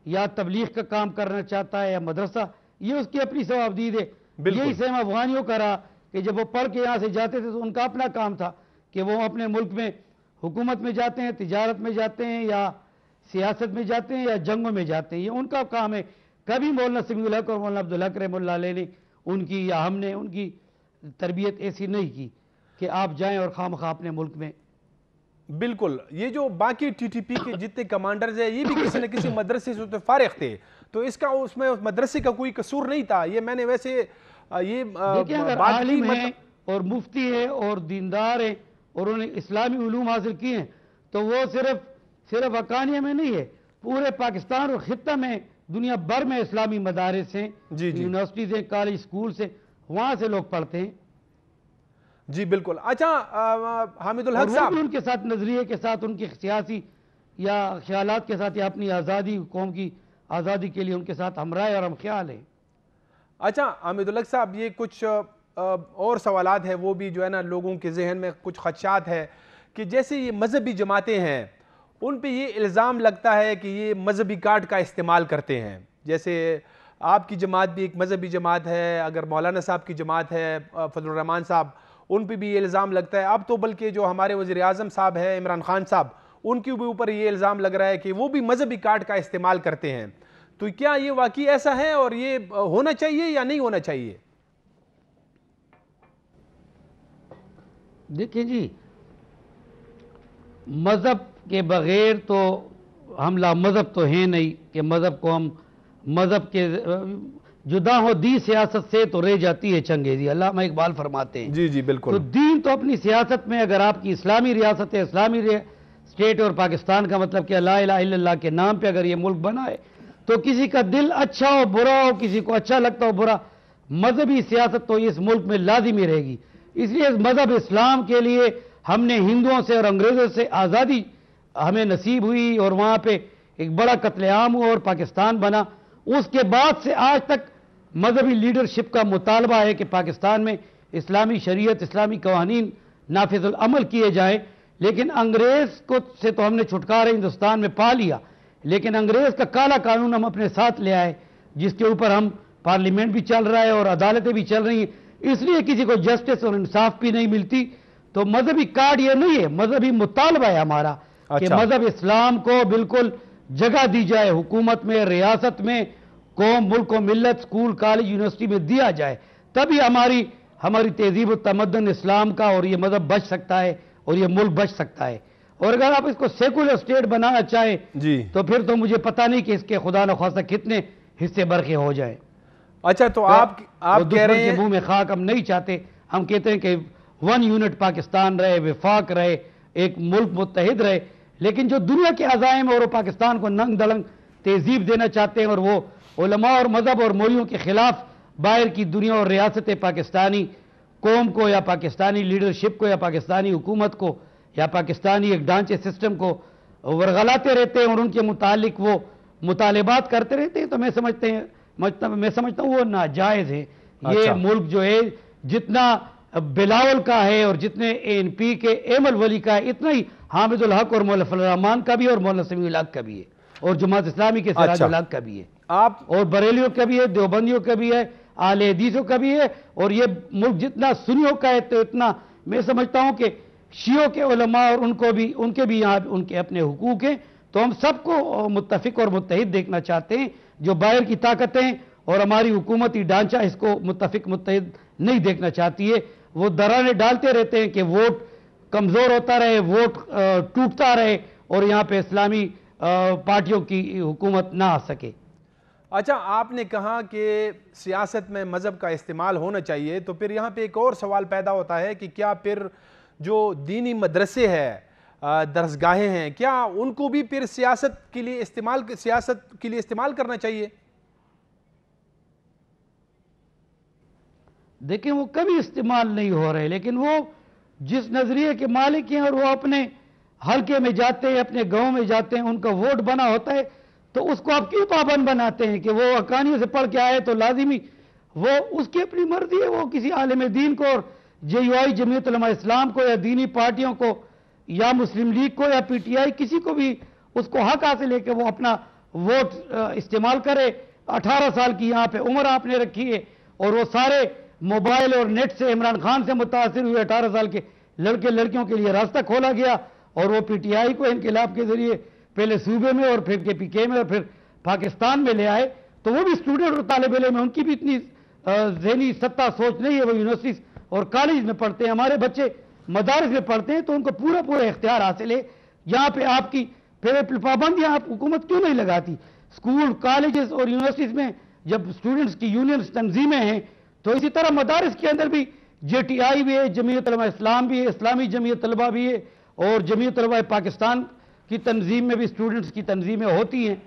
Speaker 2: या तबलीग का काम करना चाहता है या मदरसा ये उसकी अपनी सवाबदीद है यही सेम अफगानियों का रहा कि जब वो पढ़ के यहाँ से जाते थे तो उनका अपना काम था कि वो अपने मुल्क में हुकूमत में जाते हैं तजारत में जाते हैं या सियासत में जाते हैं या जंगों में जाते हैं ये उनका काम है कभी मौलाना सिंगुल्ला और मौलाना अब्दुल्ला करमल्ला ने उनकी या हमने उनकी तरबियत ऐसी नहीं की कि आप जाएं और खाम खा अपने मुल्क में
Speaker 1: बिल्कुल ये जो बाकी टीटीपी के जितने कमांडर्स हैं ये भी किसी न किसी मदरसे से तो फारिग थे तो इसका उसमें उस मदरसे का कोई कसूर नहीं था ये मैंने वैसे ये आलिम मतलब... है
Speaker 2: और मुफ्ती है और दीनदार है और उन्होंने इस्लामी उलूम हासिल किए हैं तो वो सिर्फ सिर्फ अकानिया में नहीं है पूरे पाकिस्तान और खिता में दुनिया भर में इस्लामी मदारस हैं यूनिवर्सिटीज़ हैं कॉलेज स्कूल्स हैं वहां से लोग पढ़ते हैं जी बिल्कुल अच्छा हामिदुल हक साहब उनके साथ नज़रिए के साथ उनके सियासी या ख्याल के साथ या अपनी आज़ादी कौम की आज़ादी के लिए उनके साथ हमराय और हम ख्याल हैं अच्छा हामिद साहब ये कुछ
Speaker 1: और सवाल है वो भी जो है ना लोगों के जहन में कुछ खदशात है कि जैसे ये मजहबी जमातें हैं उन पर ये इल्ज़ाम लगता है कि ये मजहबी कार्ड का इस्तेमाल करते हैं जैसे आपकी जमात भी एक मजहबी जमात है अगर मौलाना साहब की जमात है फजलरहमान साहब उन पर भी ये इल्ज़ाम लगता है अब तो बल्कि जो हमारे वज़ी अजम साहब हैं इमरान खान साहब उनके भी ऊपर ये इल्ज़ाम लग रहा है कि वो भी मजहबी कार्ड का इस्तेमाल करते हैं तो क्या ये वाकई ऐसा है और ये होना चाहिए या नहीं होना चाहिए
Speaker 2: देखिए जी मज़हब के बग़ैर तो हमला मज़हब तो है नहीं कि मज़हब को हम मज़हब के जुदा हो दी सियासत से तो रह जाती है चंगेजी अल्लाह इकबाल फरमाते हैं जी जी बिल्कुल तो दीन तो अपनी सियासत में अगर आपकी इस्लामी रियासत है इस्लामी स्टेट और पाकिस्तान का मतलब कि अल्लाह के नाम पे अगर ये मुल्क बना है तो किसी का दिल अच्छा हो बुरा हो किसी को अच्छा लगता हो बुरा मजहबी सियासत तो इस मुल्क में लाजिमी रहेगी इसलिए इस मजहब इस्लाम के लिए हमने हिंदुओं से और अंग्रेज़ों से आज़ादी हमें नसीब हुई और वहाँ पर एक बड़ा कत्लेआम हुआ और पाकिस्तान बना उसके बाद से आज तक मजहबी लीडरशिप का मुतालबा है कि पाकिस्तान में इस्लामी शरीयत इस्लामी कवानीन नाफिजल किए जाएँ लेकिन अंग्रेज़ को से तो हमने छुटकारा हिंदुस्तान में पा लिया लेकिन अंग्रेज़ का काला कानून हम अपने साथ ले आए जिसके ऊपर हम पार्लियामेंट भी चल रहा है और अदालतें भी चल रही हैं इसलिए किसी को जस्टिस और इंसाफ भी नहीं मिलती तो मजहबी कार्ड यह नहीं है मजहबी मुतालबा है हमारा अच्छा। कि मजहब इस्लाम को बिल्कुल जगह दी जाए हुकूमत में रियासत में कौम मुल्क और मिलत स्कूल कॉलेज यूनिवर्सिटी में दिया जाए तभी हमारी हमारी तहजीब तमदन इस्लाम का और ये मजहब बच सकता है और ये मुल्क बच सकता है और अगर आप इसको सेकुलर स्टेट बनाना चाहें जी तो फिर तो मुझे पता नहीं कि इसके खुदा न खासा कितने हिस्से बरके हो जाए अच्छा तो, तो आप आप तो कह रहे हैं मुंह में खाक हम नहीं चाहते हम कहते हैं कि वन यूनिट पाकिस्तान रहे विफाक रहे एक मुल्क मुतहद रहे लेकिन जो दुनिया के अजायम और पाकिस्तान को नंग दलंग तहजीब देना चाहते हैं और वो उलमा और मज़हब और मोलियों के ख़िलाफ़ बाहर की दुनिया और रियासत पाकिस्तानी कौम को या पाकिस्तानी लीडरशिप को या पाकिस्तानी हुकूमत को या पाकिस्तानी एक ढांचे सिस्टम को वर्गलाते रहते हैं और उनके मुतालिक वो मुतालबात करते रहते हैं तो मैं समझते हैं मैं समझता हूँ वो नाजायज़ है ये अच्छा। मुल्क जो है जितना बिलावल का है और जितने एन पी के एमल वली का है इतना ही हामिद हक और मौलफरहमान का भी और मौलसमी समी का भी है और जमात इस्लामी के सराज अच्छा। का भी है आप और बरेलियों का भी है देवबंदियों का भी है आल हदीसों का भी है और ये मुल्क जितना सुनियों का है तो इतना मैं समझता हूँ कि शियों के उलमा और उनको भी उनके भी यहाँ उनके अपने हकूक हैं तो हम सबको मुतफिक और मुतहद देखना चाहते हैं जो बाहर की ताकतें और हमारी हुकूमती ढांचा इसको मुतफिक मुतहद नहीं देखना चाहती है वो दराने डालते रहते हैं कि वोट कमज़ोर होता रहे वोट टूटता रहे और यहाँ पे इस्लामी पार्टियों की हुकूमत ना आ सके
Speaker 1: अच्छा आपने कहा कि सियासत में मज़हब का इस्तेमाल होना चाहिए तो फिर यहाँ पे एक और सवाल पैदा होता है कि क्या फिर जो दीनी मदरसे हैं दरसगाहें हैं क्या उनको भी फिर सियासत के लिए इस्तेमाल सियासत के लिए इस्तेमाल करना
Speaker 2: चाहिए देखिए वो कभी इस्तेमाल नहीं हो रहे लेकिन वो जिस नज़रिए के मालिक हैं और वो अपने हल्के में जाते हैं अपने गांव में जाते हैं उनका वोट बना होता है तो उसको आप क्यों पाबंद बनाते हैं कि वो अकानियों से पढ़ के आए तो लाजिमी वो उसकी अपनी मर्जी है वो किसी आलम दीन को और जे यू आई जमीयत इस्लाम को या दीनी पार्टियों को या मुस्लिम लीग को या पी टी आई किसी को भी उसको हक हासिल है कि वो अपना वोट इस्तेमाल करे अठारह साल की यहाँ पे उम्र आपने रखी है और वो सारे मोबाइल और नेट से इमरान खान से मुतासर हुए अठारह साल के लड़के लड़कियों के लिए रास्ता खोला गया और वो पी टी आई को इनकलाब के जरिए पहले सूबे में और फिर के पी के में और फिर पाकिस्तान में ले आए तो वो भी स्टूडेंट और तालब इलम है उनकी भी इतनी जहनी सत्ता सोच नहीं है वो यूनिवर्सिटीज और कॉलेज में पढ़ते हैं हमारे बच्चे मदारस में पढ़ते हैं तो उनको पूरा पूरा इख्तियार हासिल है यहाँ पे आपकी फिर पाबंदियाँ आप हुकूमत क्यों नहीं लगाती स्कूल कॉलेजेस और यूनिवर्सिटीज़ में जब स्टूडेंट्स की यूनियन तनजीमें हैं तो इसी तरह मदारस के अंदर भी जे टी आई भी है जमीयत इस्लाम भी है इस्लामी जमीयत तलबा भी है और जमीयत तलबा पाकिस्तान की तंजीम में भी स्टूडेंट्स की तंजीमें होती हैं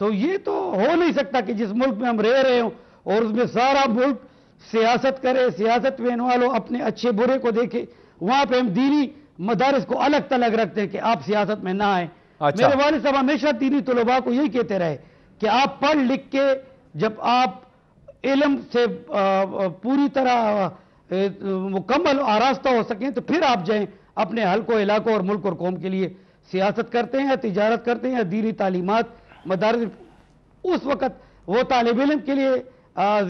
Speaker 2: तो ये तो हो नहीं सकता कि जिस मुल्क में हम रह रहे हों और उसमें सारा मुल्क सियासत करे सियासत में वालों अपने अच्छे बुरे को देखे वहां पर हम दीनी मदारस को अलग तलग रखते हैं कि आप सियासत में ना आए अच्छा। मेरे वाले साहब हमेशा दीनी तलबा को यही कहते रहे कि आप पढ़ लिख के जब आप इलम से पूरी तरह मुकम्मल आरास्ता हो सकें तो फिर आप जाए अपने हल्कों इलाकों और मुल्क और कौम के लिए सियासत करते हैं या तजारत करते हैं या दीनी तालीमत मदार उस वक़्त वो तालब इम के लिए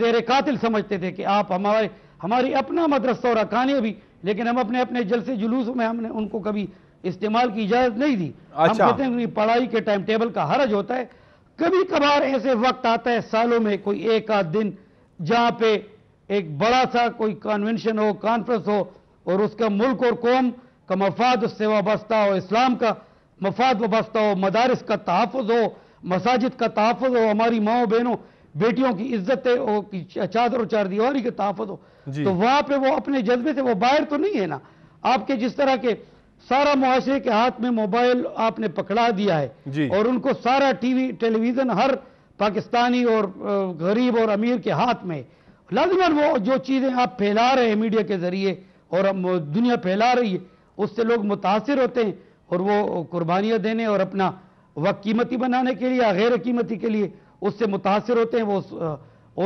Speaker 2: जेर कातिल समझते थे कि आप हमारे हमारी अपना मदरसा और अकानिया भी लेकिन हम अपने अपने जलसे जुलूस में हमने उनको कभी इस्तेमाल की इजाज़त नहीं दी अच्छा। हम कहते हैं पढ़ाई के टाइम टेबल का हरज होता है कभी कभार ऐसे वक्त आता है सालों में कोई एक आध दिन जहाँ पे एक बड़ा सा कोई कन्वेंशन हो कॉन्फ्रेंस हो और उसका मुल्क और कौम का मफाद उससे वाबस्ता हो इस्लाम का मफाद वाबस्ता हो मदारस का तहफ़ हो मसाजिद का तहफ़ हो हमारी माओ बहनों बेटियों की इज्जत चादर और चार दीवारी के तहफ़ हो तो वहाँ पर वो अपने जज्बे से वो बाहर तो नहीं है ना आपके जिस तरह के सारा मुआरे के हाथ में मोबाइल आपने पकड़ा दिया है और उनको सारा टीवी टेलीविज़न हर पाकिस्तानी और गरीब और अमीर के हाथ में लाजमन वो जो चीज़ें आप फैला रहे हैं मीडिया के ज़रिए और दुनिया फैला रही है उससे लोग मुतासर होते हैं और वो कुर्बानियाँ देने और अपना वक्त कीमती बनाने के लिए या गैर कीमती के लिए उससे मुतासर होते हैं वो उस,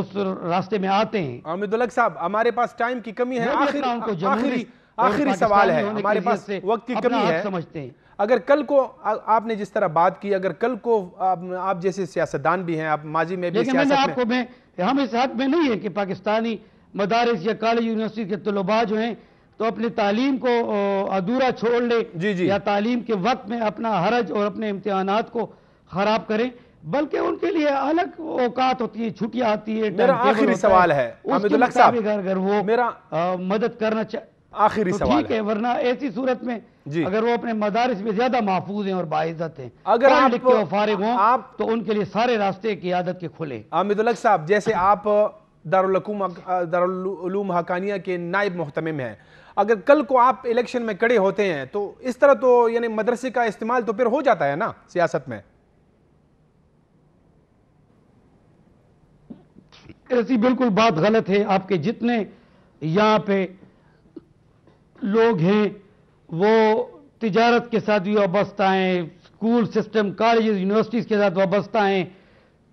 Speaker 2: उस रास्ते में आते हैं आमिदुल्लग साहब हमारे पास टाइम की कमी है आखिरी आखिरी सवाल है हमारे पास वक्त की कमी है समझते हैं
Speaker 1: अगर कल को आ, आपने जिस तरह बात की अगर कल को आ, आप जैसे सियासतदान भी हैं आप
Speaker 2: माजी में भी सियासत मैंने आपको में हम इस हक में नहीं है कि पाकिस्तानी मदारस या कॉलेज यूनिवर्सिटी के तलबा जो हैं तो अपनी तालीम को अधूरा छोड़ लें जी जी या तालीम के वक्त में अपना हरज और अपने इम्तहान को ख़राब करें बल्कि उनके लिए अलग औकात होती है छुट्टियां आती है मेरा आखिरी सवाल है अमितुल्लाह साहब अगर वो मेरा आ, मदद करना चाह आखिरी तो सवाल ठीक है वरना ऐसी सूरत में अगर वो अपने मदारस में ज्यादा महफूज हैं और बाइजत हैं अगर आप लिख के फारिग हों आप तो उनके लिए सारे रास्ते की
Speaker 1: आदत के खुले अमितुल्लक साहब जैसे आप दारुलूम दारुलूम हकानिया के नायब मोहतम हैं अगर कल को आप इलेक्शन में खड़े होते हैं तो इस तरह तो यानी मदरसे का इस्तेमाल तो फिर हो जाता है ना सियासत में
Speaker 2: ऐसी बिल्कुल बात गलत है आपके जितने यहां पे लोग हैं वो तिजारत के साथ भी वाबस्ता हैं स्कूल सिस्टम कॉलेज यूनिवर्सिटीज़ के साथ वाबस्ता हैं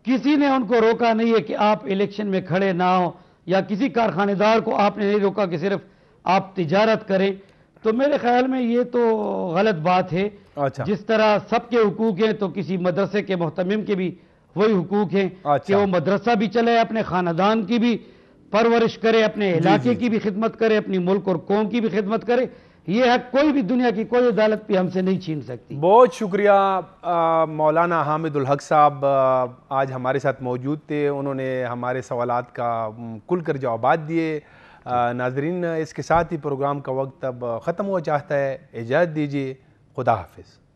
Speaker 2: किसी ने उनको रोका नहीं है कि आप इलेक्शन में खड़े ना हो या किसी कारखानेदार को आपने नहीं रोका कि सिर्फ़ आप तिजारत करें तो मेरे ख्याल में ये तो गलत बात है अच्छा। जिस तरह सबके हकूक हैं तो किसी मदरसे के मोहतमिम के भी वही हकूक हैं अच्छा। कि वो मदरसा भी चले अपने ख़ानदान की भी परवरिश करे अपने इलाके की भी खिदमत करे अपनी मुल्क और कौम की भी खिदमत करे ये है कोई भी दुनिया की कोई अदालत भी हमसे नहीं छीन
Speaker 1: सकती बहुत शुक्रिया मौलाना हामिदुल हक साहब आज हमारे साथ मौजूद थे उन्होंने हमारे सवाल का कर जवाब दिए नाजरीन इसके साथ ही प्रोग्राम का वक्त अब ख़त्म हुआ चाहता है इजाज़त दीजिए खुदा हाफिज़